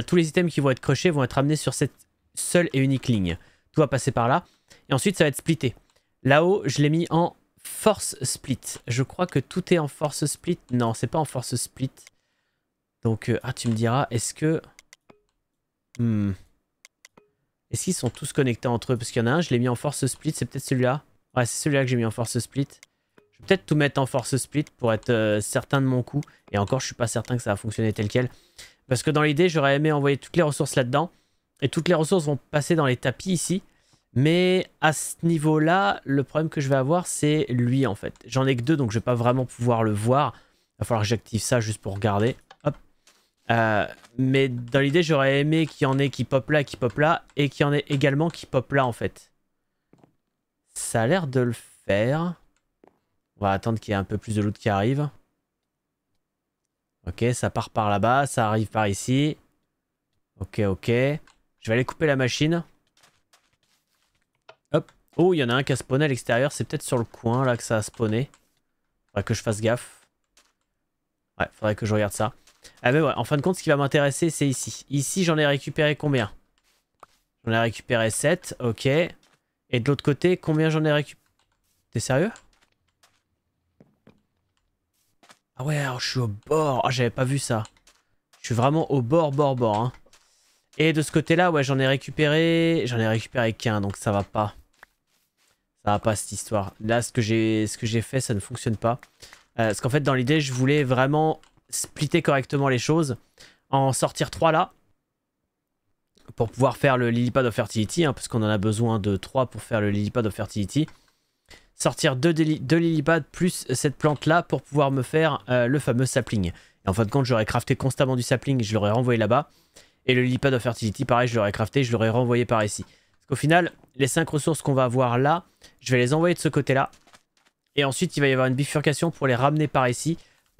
tous les items qui vont être crochés vont être amenés sur cette seule et unique ligne. Tout va passer par là. Et ensuite, ça va être splitté. Là-haut, je l'ai mis en force split. Je crois que tout est en force split. Non, c'est pas en force split. Donc, ah, tu me diras, est-ce que... Hmm. Est-ce qu'ils sont tous connectés entre eux Parce qu'il y en a un, je l'ai mis en force split, c'est peut-être celui-là. Ouais, c'est celui-là que j'ai mis en force split. Je vais peut-être tout mettre en force split pour être euh, certain de mon coup. Et encore, je suis pas certain que ça va fonctionner tel quel. Parce que dans l'idée, j'aurais aimé envoyer toutes les ressources là-dedans. Et toutes les ressources vont passer dans les tapis ici. Mais à ce niveau-là, le problème que je vais avoir, c'est lui en fait. J'en ai que deux, donc je vais pas vraiment pouvoir le voir. Il va falloir que j'active ça juste pour regarder. Euh, mais dans l'idée, j'aurais aimé qu'il y en ait qui pop là, qui pop là, et qu'il y en ait également qui pop là, en fait. Ça a l'air de le faire. On va attendre qu'il y ait un peu plus de loot qui arrive. Ok, ça part par là-bas, ça arrive par ici. Ok, ok. Je vais aller couper la machine. Hop. Oh, il y en a un qui a spawné à l'extérieur. C'est peut-être sur le coin, là, que ça a spawné. Faudrait que je fasse gaffe. Ouais, faudrait que je regarde ça. Ah ben ouais, en fin de compte, ce qui va m'intéresser, c'est ici. Ici, j'en ai récupéré combien J'en ai récupéré 7, ok. Et de l'autre côté, combien j'en ai récupéré T'es sérieux Ah ouais, je suis au bord. Ah, j'avais pas vu ça. Je suis vraiment au bord, bord, bord. Hein. Et de ce côté-là, ouais, j'en ai récupéré... J'en ai récupéré qu'un, donc ça va pas. Ça va pas, cette histoire. Là, ce que j'ai fait, ça ne fonctionne pas. Euh, parce qu'en fait, dans l'idée, je voulais vraiment splitter correctement les choses, en sortir 3 là, pour pouvoir faire le Lilipad of Fertility, hein, parce qu'on en a besoin de 3 pour faire le Lilipad of Fertility. Sortir 2 deux, plus cette plante là pour pouvoir me faire euh, le fameux sapling. Et en fin de compte, j'aurais crafté constamment du sapling, je l'aurais renvoyé là-bas. Et le Lilipad of Fertility, pareil, je l'aurais crafté, je l'aurais renvoyé par ici. Parce qu'au final, les 5 ressources qu'on va avoir là, je vais les envoyer de ce côté là. Et ensuite, il va y avoir une bifurcation pour les ramener par ici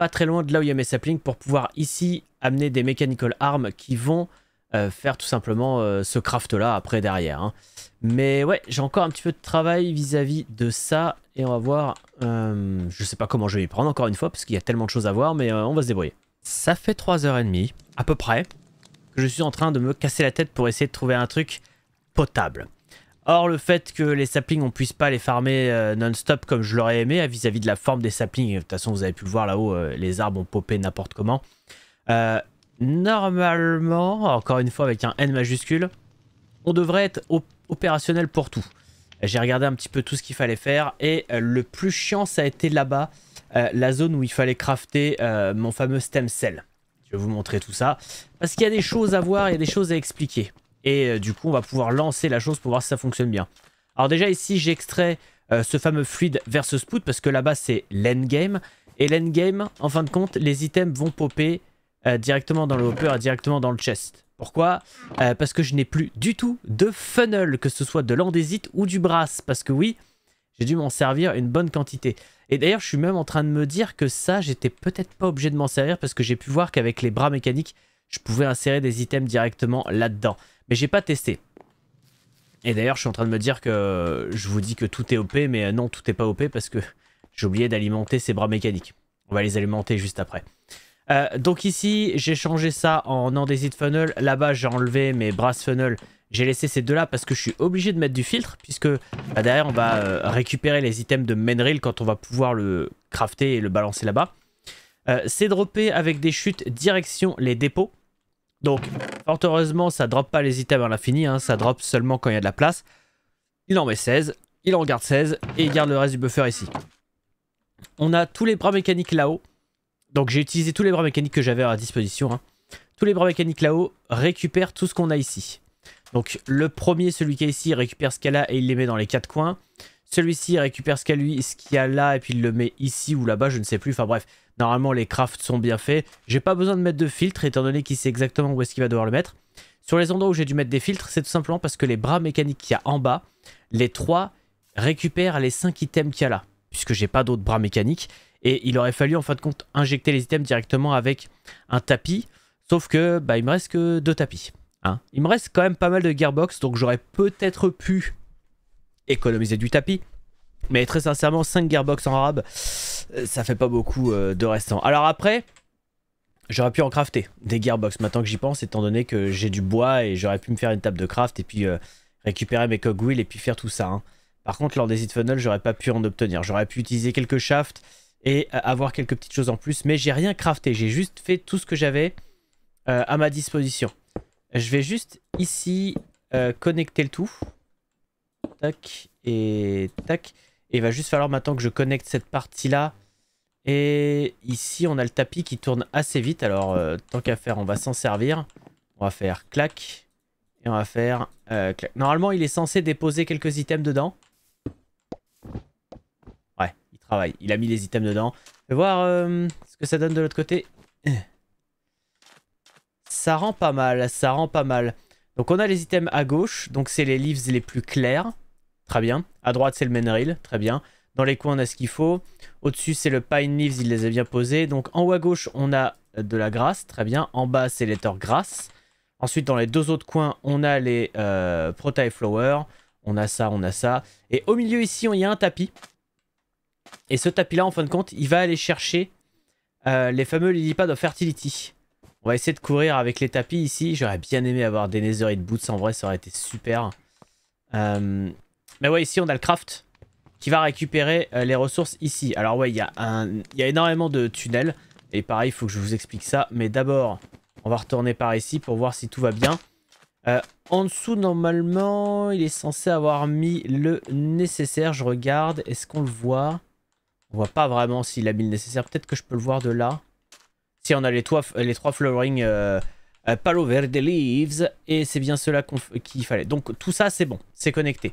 très loin de là où il y a mes saplings pour pouvoir ici amener des mechanical arms qui vont euh, faire tout simplement euh, ce craft là après derrière. Hein. Mais ouais, j'ai encore un petit peu de travail vis-à-vis de ça et on va voir, euh, je sais pas comment je vais y prendre encore une fois parce qu'il y a tellement de choses à voir mais on va se débrouiller. Ça fait 3h30 à peu près que je suis en train de me casser la tête pour essayer de trouver un truc potable. Or, le fait que les saplings, on puisse pas les farmer euh, non-stop comme je l'aurais aimé vis-à-vis de la forme des saplings, de toute façon, vous avez pu le voir là-haut, euh, les arbres ont popé n'importe comment. Euh, normalement, encore une fois avec un N majuscule, on devrait être opérationnel pour tout. J'ai regardé un petit peu tout ce qu'il fallait faire et le plus chiant, ça a été là-bas, la zone où il fallait crafter mon fameux stem cell. Je vais vous montrer tout ça parce qu'il y a des choses à voir, il y a des choses à expliquer. Et euh, du coup, on va pouvoir lancer la chose pour voir si ça fonctionne bien. Alors déjà ici, j'extrais euh, ce fameux fluide vers ce spout parce que là-bas, c'est l'endgame. Et l'endgame, en fin de compte, les items vont popper euh, directement dans le hopper et directement dans le chest. Pourquoi Parce que je n'ai plus du tout de funnel, que ce soit de l'andésite ou du brass. Parce que oui, j'ai dû m'en servir une bonne quantité. Et d'ailleurs, je suis même en train de me dire que ça, j'étais peut-être pas obligé de m'en servir parce que j'ai pu voir qu'avec les bras mécaniques, je pouvais insérer des items directement là-dedans. Mais j'ai pas testé. Et d'ailleurs, je suis en train de me dire que je vous dis que tout est OP, mais euh, non, tout n'est pas OP parce que j'ai oublié d'alimenter ces bras mécaniques. On va les alimenter juste après. Euh, donc ici, j'ai changé ça en Andesite Funnel. Là-bas, j'ai enlevé mes bras Funnel. J'ai laissé ces deux-là parce que je suis obligé de mettre du filtre, puisque bah, derrière, on va euh, récupérer les items de Menril quand on va pouvoir le crafter et le balancer là-bas. c'est droppé avec des chutes direction les dépôts. Donc, fort heureusement, ça drop pas les items à l'infini, hein, ça drop seulement quand il y a de la place. Il en met 16, il en garde 16 et il garde le reste du buffer ici. On a tous les bras mécaniques là-haut. Donc j'ai utilisé tous les bras mécaniques que j'avais à disposition. Hein. Tous les bras mécaniques là-haut récupèrent tout ce qu'on a ici. Donc le premier, celui qui est ici, récupère ce qu'elle a et il les met dans les quatre coins. Celui-ci récupère ce qu'il y, a là et puis il le met ici ou là-bas, je ne sais plus. Enfin bref, normalement les crafts sont bien faits. J'ai pas besoin de mettre de filtre étant donné qu'il sait exactement où est-ce qu'il va devoir le mettre. Sur les endroits où j'ai dû mettre des filtres, c'est tout simplement parce que les bras mécaniques qu'il y a en bas, les trois récupèrent les cinq items qu'il y a là. Puisque j'ai pas d'autres bras mécaniques. Et il aurait fallu en fin de compte injecter les items directement avec un tapis. Sauf que bah, il me reste que deux tapis. Hein. Il me reste quand même pas mal de gearbox, donc j'aurais peut-être pu économiser du tapis. Mais très sincèrement, 5 gearbox en arabe, euh, ça fait pas beaucoup euh, de restants. Alors après, j'aurais pu en crafter des gearbox maintenant que j'y pense, étant donné que j'ai du bois et j'aurais pu me faire une table de craft et puis euh, récupérer mes cogwheels et puis faire tout ça. Hein. Par contre, lors des hit funnels, j'aurais pas pu en obtenir. J'aurais pu utiliser quelques shafts et avoir quelques petites choses en plus, mais j'ai rien crafté. J'ai juste fait tout ce que j'avais à ma disposition. Je vais juste ici connecter le tout. Tac et tac. Et il va juste falloir maintenant que je connecte cette partie-là. Et ici, on a le tapis qui tourne assez vite. Alors, euh, tant qu'à faire, on va s'en servir. On va faire clac. Et on va faire euh, clac. Normalement, il est censé déposer quelques items dedans. Ouais, il travaille. Il a mis les items dedans. Je vais voir euh, ce que ça donne de l'autre côté. Ça rend pas mal, ça rend pas mal. Donc on a les items à gauche. Donc c'est les leaves les plus clairs. Très bien. À droite, c'est le Menril. Très bien. Dans les coins, on a ce qu'il faut. Au-dessus, c'est le Pine Leaves. Il les a bien posés. Donc, en haut à gauche, on a de la grasse. Très bien. En bas, c'est les torts Ensuite, dans les deux autres coins, on a les euh, Flower. On a ça, on a ça. Et au milieu, ici, il y a un tapis. Et ce tapis-là, en fin de compte, il va aller chercher euh, les fameux Lilipad of Fertility. On va essayer de courir avec les tapis ici. J'aurais bien aimé avoir des Netherite Boots. En vrai, ça aurait été super. Euh, mais ouais, ici, on a le craft qui va récupérer euh, les ressources ici. Alors ouais, il y, a y a énormément de tunnels. Et pareil, il faut que je vous explique ça. Mais d'abord, on va retourner par ici pour voir si tout va bien. Euh, en dessous, normalement, il est censé avoir mis le nécessaire. Je regarde, est-ce qu'on le voit On voit pas vraiment s'il a mis le nécessaire. Peut-être que je peux le voir de là. Si on a les, trois flowering euh, Palo Verde Leaves. Et c'est bien cela qu'il fallait. Donc tout ça, c'est bon. C'est connecté.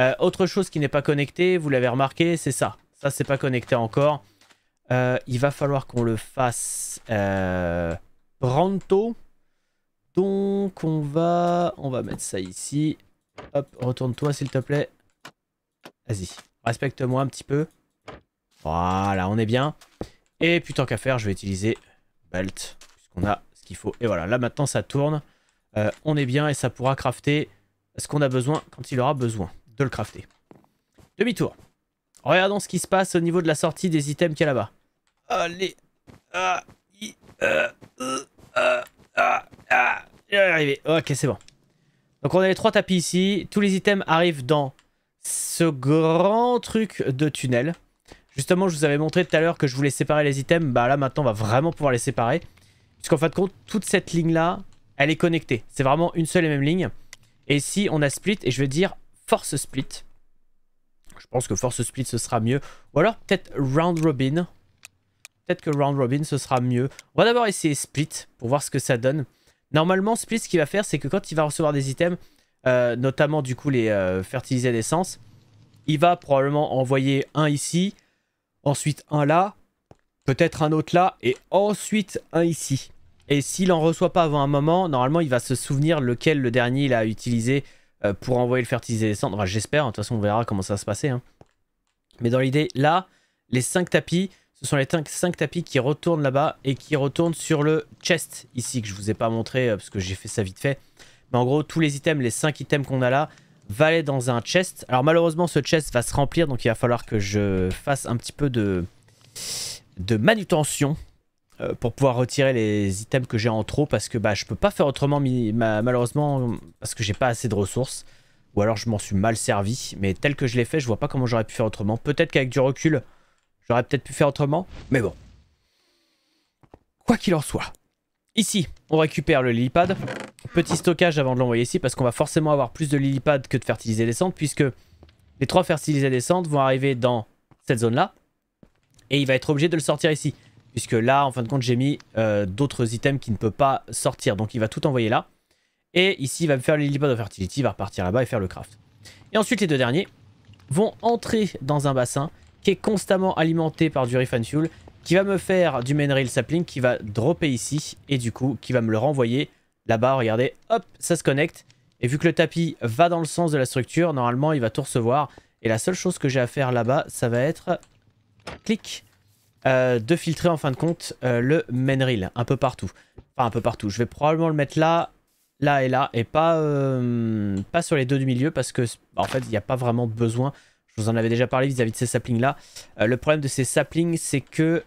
Euh, autre chose qui n'est pas connectée, vous l'avez remarqué, c'est ça. Ça, c'est pas connecté encore. Euh, il va falloir qu'on le fasse euh, Donc, on va, on va mettre ça ici. Hop, retourne-toi, s'il te plaît. Vas-y, respecte-moi un petit peu. Voilà, on est bien. Et puis, tant qu'à faire, je vais utiliser belt, puisqu'on a ce qu'il faut. Et voilà, là, maintenant, ça tourne. Euh, on est bien et ça pourra crafter ce qu'on a besoin quand il aura besoin de le crafter. Demi-tour. Regardons ce qui se passe au niveau de la sortie des items qu'il y là-bas. Allez. Ah, e, e, arrivé. Ok, c'est bon. Donc on a les trois tapis ici. Tous les items arrivent dans ce grand truc de tunnel. Justement, je vous avais montré tout à l'heure que je voulais séparer les items. Bah là, maintenant, on va vraiment pouvoir les séparer. Puisqu'en fin de compte, toute cette ligne-là, elle est connectée. C'est vraiment une seule et même ligne. Et ici, on a split et je veux dire Force Split. Je pense que Force Split ce sera mieux. Ou alors peut-être Round Robin. Peut-être que Round Robin ce sera mieux. On va d'abord essayer Split pour voir ce que ça donne. Normalement Split ce qu'il va faire c'est que quand il va recevoir des items, euh, notamment du coup les euh, fertilisés d'essence, il va probablement envoyer un ici, ensuite un là, peut-être un autre là et ensuite un ici. Et s'il n'en reçoit pas avant un moment, normalement il va se souvenir lequel le dernier il a utilisé euh, pour envoyer le fertiliser des cendres. j'espère, de toute façon, on verra comment ça va se passer. Hein. Mais dans l'idée, là, les 5 tapis, ce sont les 5 tapis qui retournent là-bas et qui retournent sur le chest ici, que je vous ai pas montré euh, parce que j'ai fait ça vite fait. Mais en gros, tous les items, les 5 items qu'on a là, valaient dans un chest. Alors malheureusement, ce chest va se remplir, donc il va falloir que je fasse un petit peu de, de manutention euh, pour pouvoir retirer les items que j'ai en trop parce que bah, je peux pas faire autrement malheureusement parce que j'ai pas assez de ressources. Ou alors je m'en suis mal servi. Mais tel que je l'ai fait, je vois pas comment j'aurais pu faire autrement. Peut-être qu'avec du recul, j'aurais peut-être pu faire autrement. Mais bon. Quoi qu'il en soit. Ici, on récupère le lilipad. Petit stockage avant de l'envoyer ici parce qu'on va forcément avoir plus de lilipad que de fertiliser des puisque les trois fertilisés cendres vont arriver dans cette zone-là et il va être obligé de le sortir ici. Puisque là, en fin de compte, j'ai mis euh, d'autres items qui ne peuvent pas sortir. Donc il va tout envoyer là. Et ici, il va me faire l'hélipod de fertility, il va repartir là-bas et faire le craft. Et ensuite, les deux derniers vont entrer dans un bassin qui est constamment alimenté par du and fuel, qui va me faire du main sapling, qui va dropper ici, et du coup, qui va me le renvoyer là-bas. Regardez, hop, ça se connecte. Et vu que le tapis va dans le sens de la structure, normalement, il va tout recevoir. Et la seule chose que j'ai à faire là-bas, ça va être... Clic euh, de filtrer en fin de compte euh, le main un peu partout. Enfin un peu partout. Je vais probablement le mettre là, là et là et pas, euh, pas sur les deux du milieu parce que bah, en fait il n'y a pas vraiment besoin. Je vous en avais déjà parlé vis-à-vis de ces saplings là. le problème de ces saplings c'est que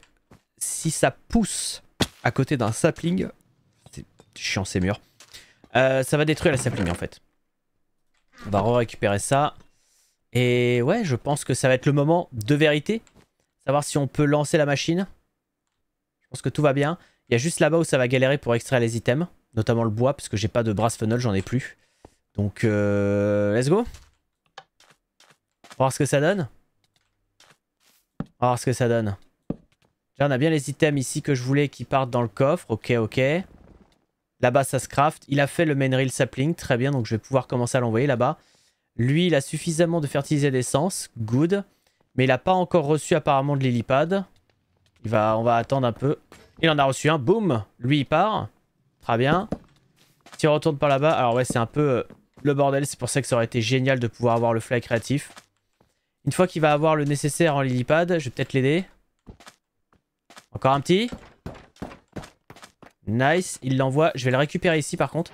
si ça pousse à côté d'un sapling, c'est chiant ces murs, ça va détruire la sapling en fait. On va récupérer ça. Et ouais, je pense que ça va être le moment de vérité Savoir si on peut lancer la machine. Je pense que tout va bien. Il y a juste là-bas où ça va galérer pour extraire les items. Notamment le bois, parce que j'ai pas de brass funnel, j'en ai plus. Donc, euh, let's go. On va voir ce que ça donne. On va voir ce que ça donne. Là, on a bien les items ici que je voulais qui partent dans le coffre. Ok, ok. Là-bas, ça se craft. Il a fait le main sapling. Très bien, donc je vais pouvoir commencer à l'envoyer là-bas. Lui, il a suffisamment de fertiliser d'essence. Good. Mais il n'a pas encore reçu apparemment de Lillipad. va, on va attendre un peu. Il en a reçu un, boum Lui il part. Très bien. S'il retourne par là-bas, alors ouais c'est un peu euh, le bordel, c'est pour ça que ça aurait été génial de pouvoir avoir le fly créatif. Une fois qu'il va avoir le nécessaire en lilipad, je vais peut-être l'aider. Encore un petit. Nice, il l'envoie. Je vais le récupérer ici par contre.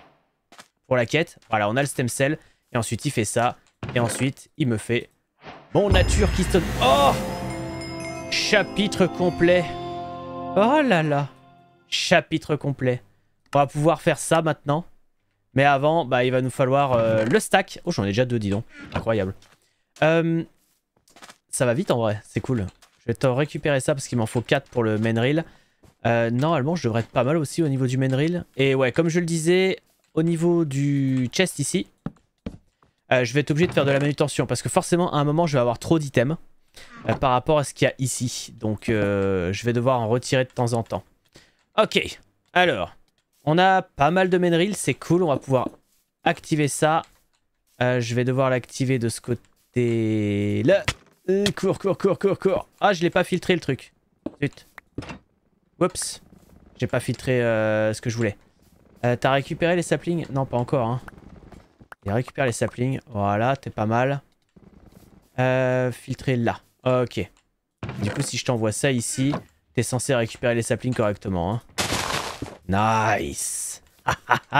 Pour la quête. Voilà, on a le stem cell. Et ensuite il fait ça. Et ensuite il me fait Bon nature qui se... Oh Chapitre complet. Oh là là. Chapitre complet. On va pouvoir faire ça maintenant. Mais avant, bah, il va nous falloir euh, le stack. Oh, j'en ai déjà deux, dis donc. Incroyable. Euh, ça va vite en vrai, c'est cool. Je vais t'en récupérer ça parce qu'il m'en faut 4 pour le main reel. Euh, normalement, je devrais être pas mal aussi au niveau du main reel. Et ouais, comme je le disais, au niveau du chest ici, euh, je vais être obligé de faire de la manutention parce que forcément à un moment je vais avoir trop d'items euh, par rapport à ce qu'il y a ici. Donc euh, je vais devoir en retirer de temps en temps. Ok, alors on a pas mal de Menril, c'est cool, on va pouvoir activer ça. je vais devoir l'activer de ce côté là. cours, cours, cours, cours, cours. Ah je l'ai pas filtré le truc. Zut. Oups. J'ai pas filtré ce que je voulais. T'as récupéré les saplings Non pas encore hein récupère les saplings. Voilà, t'es pas mal. Euh, filtrer là. Ok. Du coup, si je t'envoie ça ici, t'es censé récupérer les saplings correctement. Hein. Nice.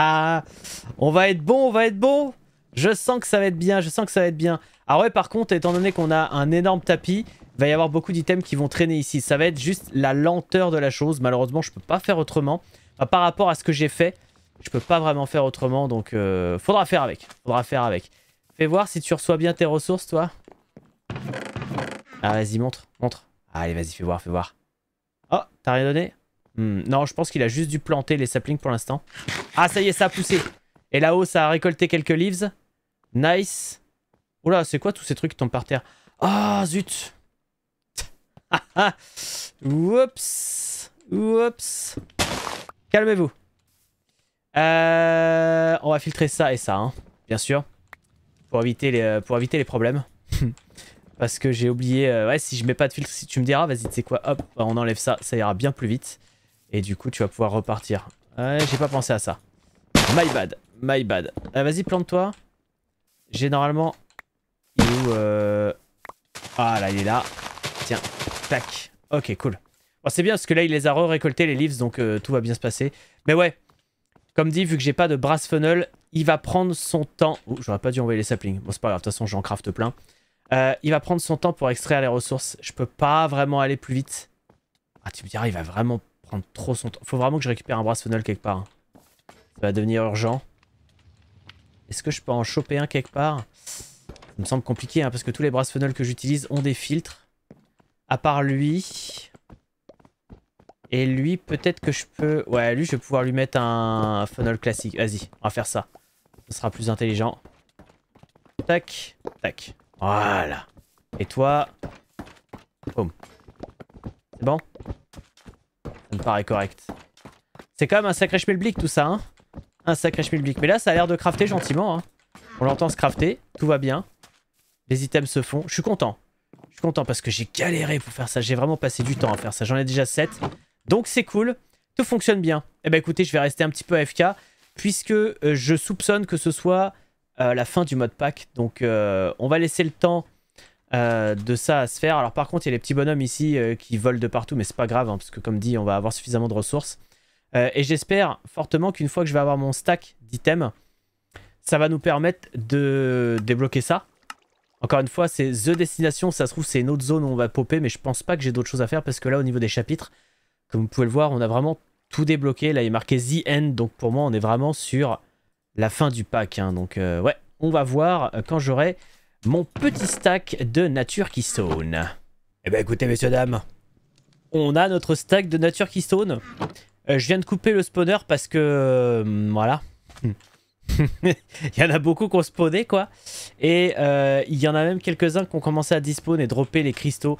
on va être bon, on va être bon. Je sens que ça va être bien, je sens que ça va être bien. Ah ouais, par contre, étant donné qu'on a un énorme tapis, il va y avoir beaucoup d'items qui vont traîner ici. Ça va être juste la lenteur de la chose. Malheureusement, je peux pas faire autrement. Par rapport à ce que j'ai fait, je peux pas vraiment faire autrement, donc euh, faudra faire avec. Faudra faire avec. Fais voir si tu reçois bien tes ressources, toi. Ah, vas-y, montre, montre. Allez, vas-y, fais voir, fais voir. Oh, t'as rien donné hmm, Non, je pense qu'il a juste dû planter les saplings pour l'instant. Ah, ça y est, ça a poussé. Et là-haut, ça a récolté quelques leaves. Nice. Oula, c'est quoi tous ces trucs qui tombent par terre oh, zut Oups Oups Calmez-vous. Euh, on va filtrer ça et ça, hein, bien sûr. Pour éviter les, euh, pour éviter les problèmes. Parce que j'ai oublié... Euh, ouais, si je mets pas de filtre, si tu me diras, vas-y, tu sais quoi, hop, bah, on enlève ça, ça ira bien plus vite. Et du coup, tu vas pouvoir repartir. Ouais, j'ai pas pensé à ça. My bad, my bad. vas-y, plante-toi. Généralement, Il est Ah là, il est là. Tiens, tac. Ok, cool. c'est bien parce que là, il les a re-récoltés, les leaves, donc tout va bien se passer. Mais ouais, comme dit, vu que j'ai pas de brass funnel, il va prendre son temps. Ouh, j'aurais pas dû envoyer les saplings. Bon, c'est pas grave, de toute façon, j'en crafte plein. Euh, il va prendre son temps pour extraire les ressources. Je peux pas vraiment aller plus vite. Ah, tu me diras, il va vraiment prendre trop son temps. Faut vraiment que je récupère un brass funnel quelque part. Hein. Ça va devenir urgent. Est-ce que je peux en choper un quelque part Ça me semble compliqué, hein, parce que tous les brass funnels que j'utilise ont des filtres. À part lui... Et lui, peut-être que je peux... Ouais, lui, je vais pouvoir lui mettre un funnel classique. Vas-y, on va faire ça. Ce sera plus intelligent. Tac, tac. Voilà. Et toi... Boum. C'est bon Ça me paraît correct. C'est quand même un sacré schmilblick tout ça, hein Un sacré schmilblick. Mais là, ça a l'air de crafter gentiment, hein On l'entend se crafter, tout va bien. Les items se font. Je suis content. Je suis content parce que j'ai galéré pour faire ça. J'ai vraiment passé du temps à faire ça. J'en ai déjà 7. Donc c'est cool, tout fonctionne bien. Et eh ben écoutez, je vais rester un petit peu FK puisque euh, je soupçonne que ce soit euh, la fin du mode pack. Donc euh, on va laisser le temps de ça à se faire. Alors par contre, il y a les petits bonhommes ici qui volent de partout, mais c'est pas grave, hein, parce que comme dit, on va avoir suffisamment de ressources. et j'espère fortement qu'une fois que je vais avoir mon stack d'items, ça va nous permettre de débloquer ça. Encore une fois, c'est The Destination, ça se trouve c'est une autre zone où on va popper, mais je pense pas que j'ai d'autres choses à faire parce que là au niveau des chapitres, comme vous pouvez le voir, on a vraiment tout débloqué. Là, il est marqué The End. Donc pour moi, on est vraiment sur la fin du pack. Hein. Donc euh, ouais, on va voir euh, quand j'aurai mon petit stack de nature qui sonne. Eh ben écoutez, messieurs, dames, on a notre stack de nature qui euh, je viens de couper le spawner parce que... voilà. il y en a beaucoup qui ont spawné, quoi. Et il y en a même quelques-uns qui ont commencé à dispawn et dropper les cristaux.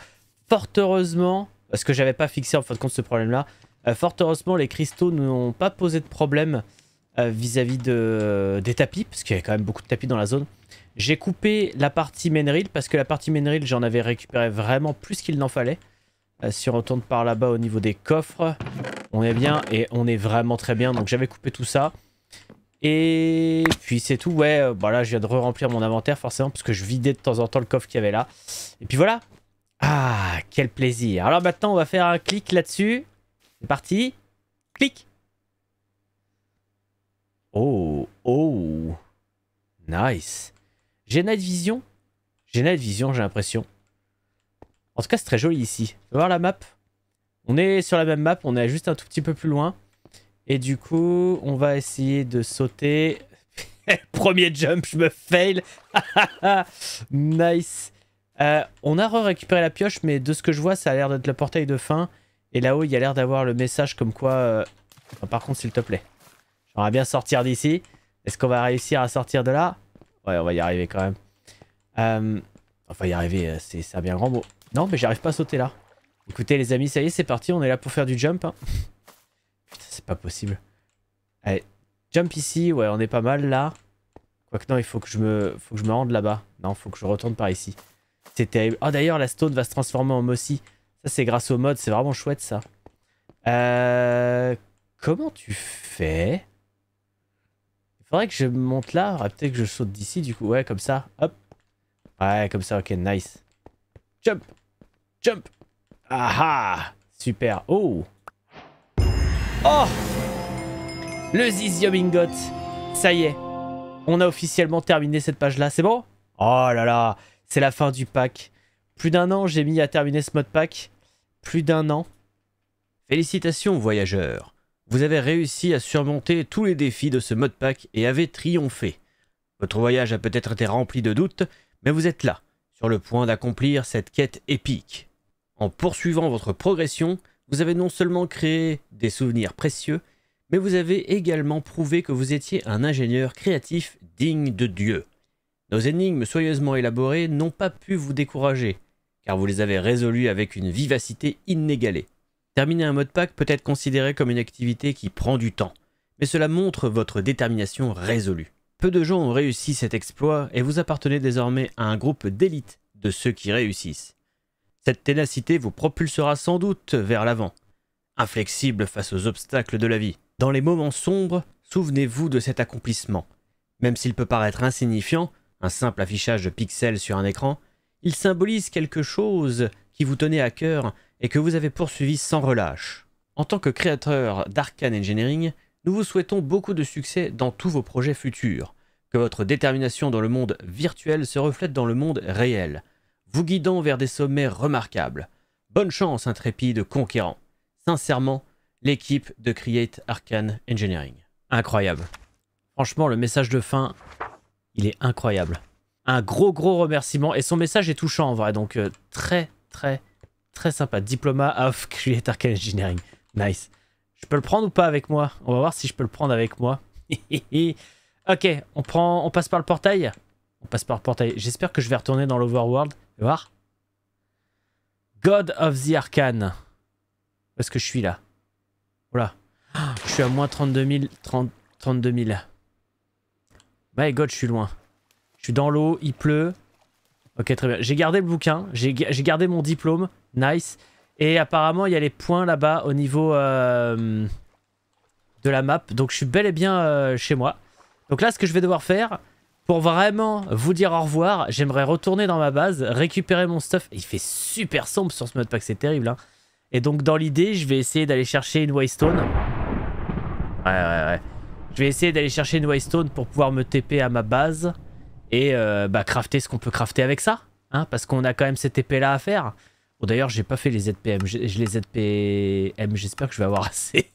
Fort heureusement, parce que j'avais pas fixé en fin de compte ce problème-là. Euh, fort heureusement, les cristaux n'ont pas posé de problème euh, vis-à-vis de, euh, des tapis, parce qu'il y avait quand même beaucoup de tapis dans la zone. J'ai coupé la partie Menril, parce que la partie Menril, j'en avais récupéré vraiment plus qu'il n'en fallait. si on retourne par là-bas au niveau des coffres, on est bien et on est vraiment très bien. Donc j'avais coupé tout ça. Et puis c'est tout. Ouais, voilà, bah je viens de re-remplir mon inventaire forcément parce que je vidais de temps en temps le coffre qu'il y avait là. Et puis voilà, ah, quel plaisir. Alors maintenant, on va faire un clic là-dessus. C'est parti. Clic. Oh, oh. Nice. J'ai Night Vision J'ai Night Vision, j'ai l'impression. En tout cas, c'est très joli ici. va voir la map On est sur la même map, on est juste un tout petit peu plus loin. Et du coup, on va essayer de sauter. Premier jump, je me fail. nice. Euh, on a récupéré la pioche, mais de ce que je vois, ça a l'air d'être le portail de fin. Et là-haut, il y a l'air d'avoir le message comme quoi... Euh, par contre, s'il te plaît. J'aimerais bien sortir d'ici. Est-ce qu'on va réussir à sortir de là Ouais, on va y arriver quand même. Euh, enfin, y arriver, c'est un bien grand mot. Non, mais j'arrive pas à sauter là. Écoutez les amis, ça y est, c'est parti. On est là pour faire du jump. Hein. Putain, c'est pas possible. Allez, jump ici. Ouais, on est pas mal là. Quoique non, il faut que je me, faut que je me rende là-bas. Non, faut que je retourne par ici. C'est terrible. Oh d'ailleurs, la stone va se transformer en Mossy. Ça, c'est grâce au mode. C'est vraiment chouette, ça. Euh, comment tu fais Il faudrait que je monte là. Ah, peut-être que je saute d'ici, du coup. Ouais, comme ça. Hop. Ouais, comme ça. Ok, nice. Jump. Jump. Ah Super. Oh Oh Le Zizio Ça y est. On a officiellement terminé cette page-là. C'est bon Oh là là c'est la fin du pack. Plus d'un an, j'ai mis à terminer ce mode pack. Plus d'un an. Félicitations, voyageurs. Vous avez réussi à surmonter tous les défis de ce mode pack et avez triomphé. Votre voyage a peut-être été rempli de doutes, mais vous êtes là, sur le point d'accomplir cette quête épique. En poursuivant votre progression, vous avez non seulement créé des souvenirs précieux, mais vous avez également prouvé que vous étiez un ingénieur créatif digne de Dieu. Nos énigmes soigneusement élaborées n'ont pas pu vous décourager, car vous les avez résolues avec une vivacité inégalée. Terminer un mode pack peut être considéré comme une activité qui prend du temps, mais cela montre votre détermination résolue. Peu de gens ont réussi cet exploit et vous appartenez désormais à un groupe d'élite de ceux qui réussissent. Cette ténacité vous propulsera sans doute vers l'avant, inflexible face aux obstacles de la vie. Dans les moments sombres, souvenez-vous de cet accomplissement. Même s'il peut paraître insignifiant, un simple affichage de pixels sur un écran, il symbolise quelque chose qui vous tenait à cœur et que vous avez poursuivi sans relâche. En tant que créateur d'Arcane Engineering, nous vous souhaitons beaucoup de succès dans tous vos projets futurs, que votre détermination dans le monde virtuel se reflète dans le monde réel, vous guidant vers des sommets remarquables. Bonne chance, intrépide conquérant. Sincèrement, l'équipe de Create Arcane Engineering. Incroyable. Franchement, le message de fin, il est incroyable. Un gros gros remerciement et son message est touchant en vrai. Donc euh, très très très sympa. Diploma of Arcane Engineering. Nice. Je peux le prendre ou pas avec moi On va voir si je peux le prendre avec moi. ok, on prend, on passe par le portail. On passe par le portail. J'espère que je vais retourner dans l'Overworld. Voir. God of the Arcane. Parce que je suis là Voilà. je suis à moins 32 000. 30, 32 000. My god, je suis loin. Je suis dans l'eau, il pleut. Ok, très bien. J'ai gardé le bouquin, j'ai gardé mon diplôme. Nice. Et apparemment, il y a les points là-bas au niveau euh, de la map. Donc, je suis bel et bien euh, chez moi. Donc là, ce que je vais devoir faire, pour vraiment vous dire au revoir, j'aimerais retourner dans ma base, récupérer mon stuff. Il fait super sombre sur ce mode pack, c'est terrible. Hein. Et donc, dans l'idée, je vais essayer d'aller chercher une waystone. Ouais, ouais, ouais. Je vais essayer d'aller chercher une Waystone pour pouvoir me TP à ma base et euh, bah, crafter ce qu'on peut crafter avec ça. Hein, parce qu'on a quand même cette TP là à faire. Bon d'ailleurs j'ai pas fait les ZPM, je les ZPM, j'espère que je vais avoir assez.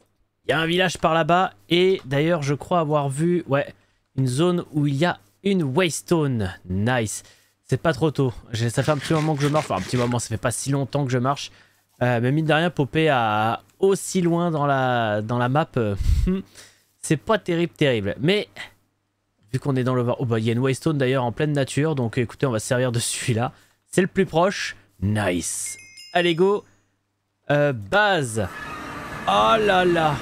Il y a un village par là-bas et d'ailleurs je crois avoir vu ouais, une zone où il y a une waystone. Nice. C'est pas trop tôt. Ça fait un petit moment que je marche. Enfin, un petit moment, ça fait pas si longtemps que je marche. Euh, mais mine de rien, popper à aussi loin dans la, dans la map. Euh, hmm, c'est pas terrible, terrible. Mais vu qu'on est dans le... Oh bah il y a une waystone d'ailleurs en pleine nature, donc écoutez, on va servir de celui-là. C'est le plus proche. Nice. Allez, go. Euh, base. Oh là là.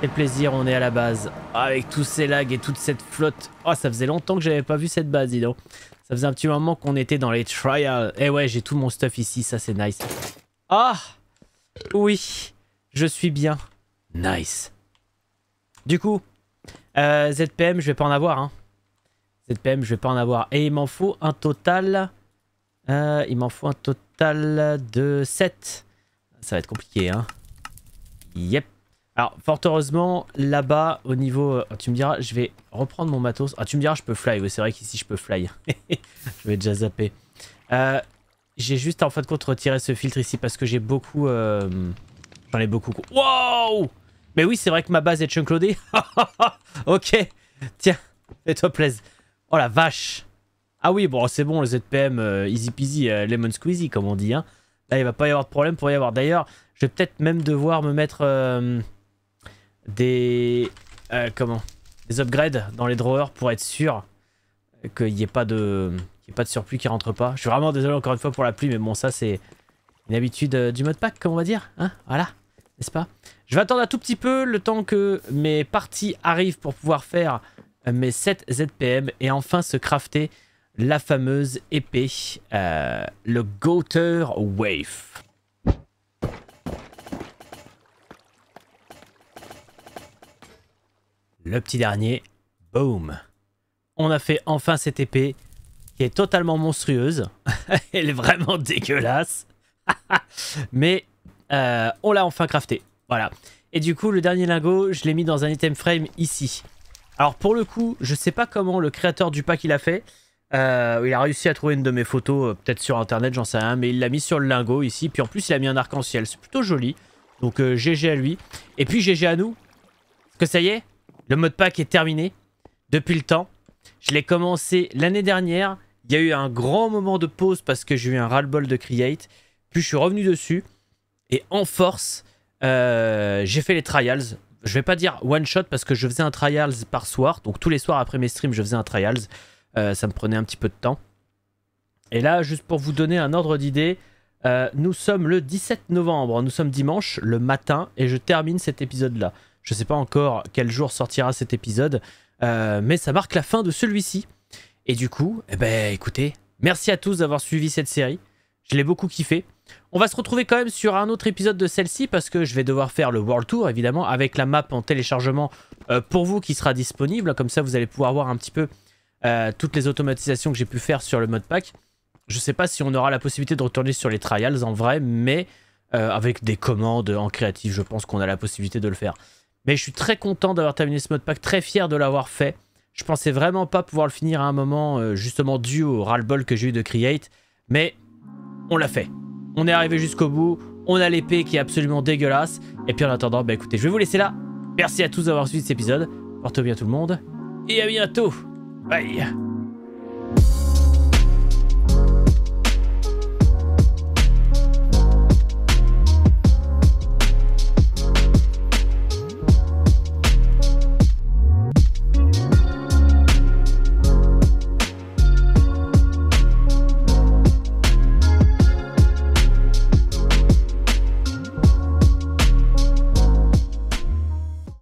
Quel plaisir, on est à la base. Avec tous ces lags et toute cette flotte. Oh, ça faisait longtemps que j'avais pas vu cette base, dis donc. Ça faisait un petit moment qu'on était dans les trials. Eh ouais, j'ai tout mon stuff ici, ça c'est nice. Ah Oui, je suis bien. Nice. Du coup, euh, ZPM, je vais pas en avoir. Hein. ZPM, je vais pas en avoir. Et il m'en faut un total... Euh, il m'en faut un total de 7. Ça va être compliqué, hein. Yep. Alors, fort heureusement, là-bas, au niveau... Euh, oh, tu me diras, je vais reprendre mon matos. Ah, tu me diras, je peux fly. Oui, c'est vrai qu'ici, je peux fly. je vais déjà zapper. j'ai juste, en fin de compte, retiré ce filtre ici parce que j'ai beaucoup... J'en ai beaucoup... Wow mais oui, c'est vrai que ma base est chunkloadée. ok, tiens, fais-toi plaisir. Oh la vache. Ah oui, bon, c'est bon, le ZPM, euh, easy peasy, euh, lemon squeezy, comme on dit. Hein. Là, il va pas y avoir de problème pour y avoir. D'ailleurs, je vais peut-être même devoir me mettre euh, des... comment Des upgrades dans les drawers pour être sûr qu'il n'y ait pas de... ait pas de surplus qui rentre pas. Je suis vraiment désolé encore une fois pour la pluie, mais bon, ça c'est une habitude du mode pack, comme on va dire. Hein voilà pas Je vais attendre un tout petit peu le temps que mes parties arrivent pour pouvoir faire euh, mes 7 ZPM et enfin se crafter la fameuse épée, euh, le Gouter Wave. Le petit dernier, boom. On a fait enfin cette épée qui est totalement monstrueuse. Elle est vraiment dégueulasse. Mais euh, on l'a enfin crafté. Voilà. Et du coup, le dernier lingot, je l'ai mis dans un item frame ici. Alors pour le coup, je sais pas comment le créateur du pack il a fait. Euh, il a réussi à trouver une de mes photos, euh, peut-être sur internet, j'en sais rien, mais il l'a mis sur le lingot ici. Puis en plus, il a mis un arc-en-ciel. C'est plutôt joli. Donc GG à lui. Et puis GG à nous. Parce que ça y est, le mode pack est terminé. Depuis le temps. Je l'ai commencé l'année dernière. Il y a eu un grand moment de pause parce que j'ai eu un ras-le-bol de Create. Puis je suis revenu dessus. Et en force, euh, j'ai fait les trials. Je ne vais pas dire one shot parce que je faisais un trials par soir. Donc tous les soirs après mes streams, je faisais un trials. Euh, ça me prenait un petit peu de temps. Et là, juste pour vous donner un ordre d'idée, euh, nous sommes le 17 novembre, nous sommes dimanche, le matin, et je termine cet épisode-là. Je ne sais pas encore quel jour sortira cet épisode, mais ça marque la fin de celui-ci. Et du coup, eh ben, écoutez, merci à tous d'avoir suivi cette série. Je l'ai beaucoup kiffé. On va se retrouver quand même sur un autre épisode de celle-ci parce que je vais devoir faire le World Tour évidemment avec la map en téléchargement euh, pour vous qui sera disponible. Comme ça vous allez pouvoir voir un petit peu euh, toutes les automatisations que j'ai pu faire sur le modpack Je sais pas si on aura la possibilité de retourner sur les trials en vrai mais euh, avec des commandes en créatif je pense qu'on a la possibilité de le faire. Mais je suis très content d'avoir terminé ce modpack très fier de l'avoir fait. Je pensais vraiment pas pouvoir le finir à un moment justement dû au ras bol que j'ai eu de Create mais on l'a fait. On est arrivé jusqu'au bout. On a l'épée qui est absolument dégueulasse. Et puis en attendant, bah écoutez, je vais vous laisser là. Merci à tous d'avoir suivi cet épisode. Portez bien tout le monde. Et à bientôt. Bye.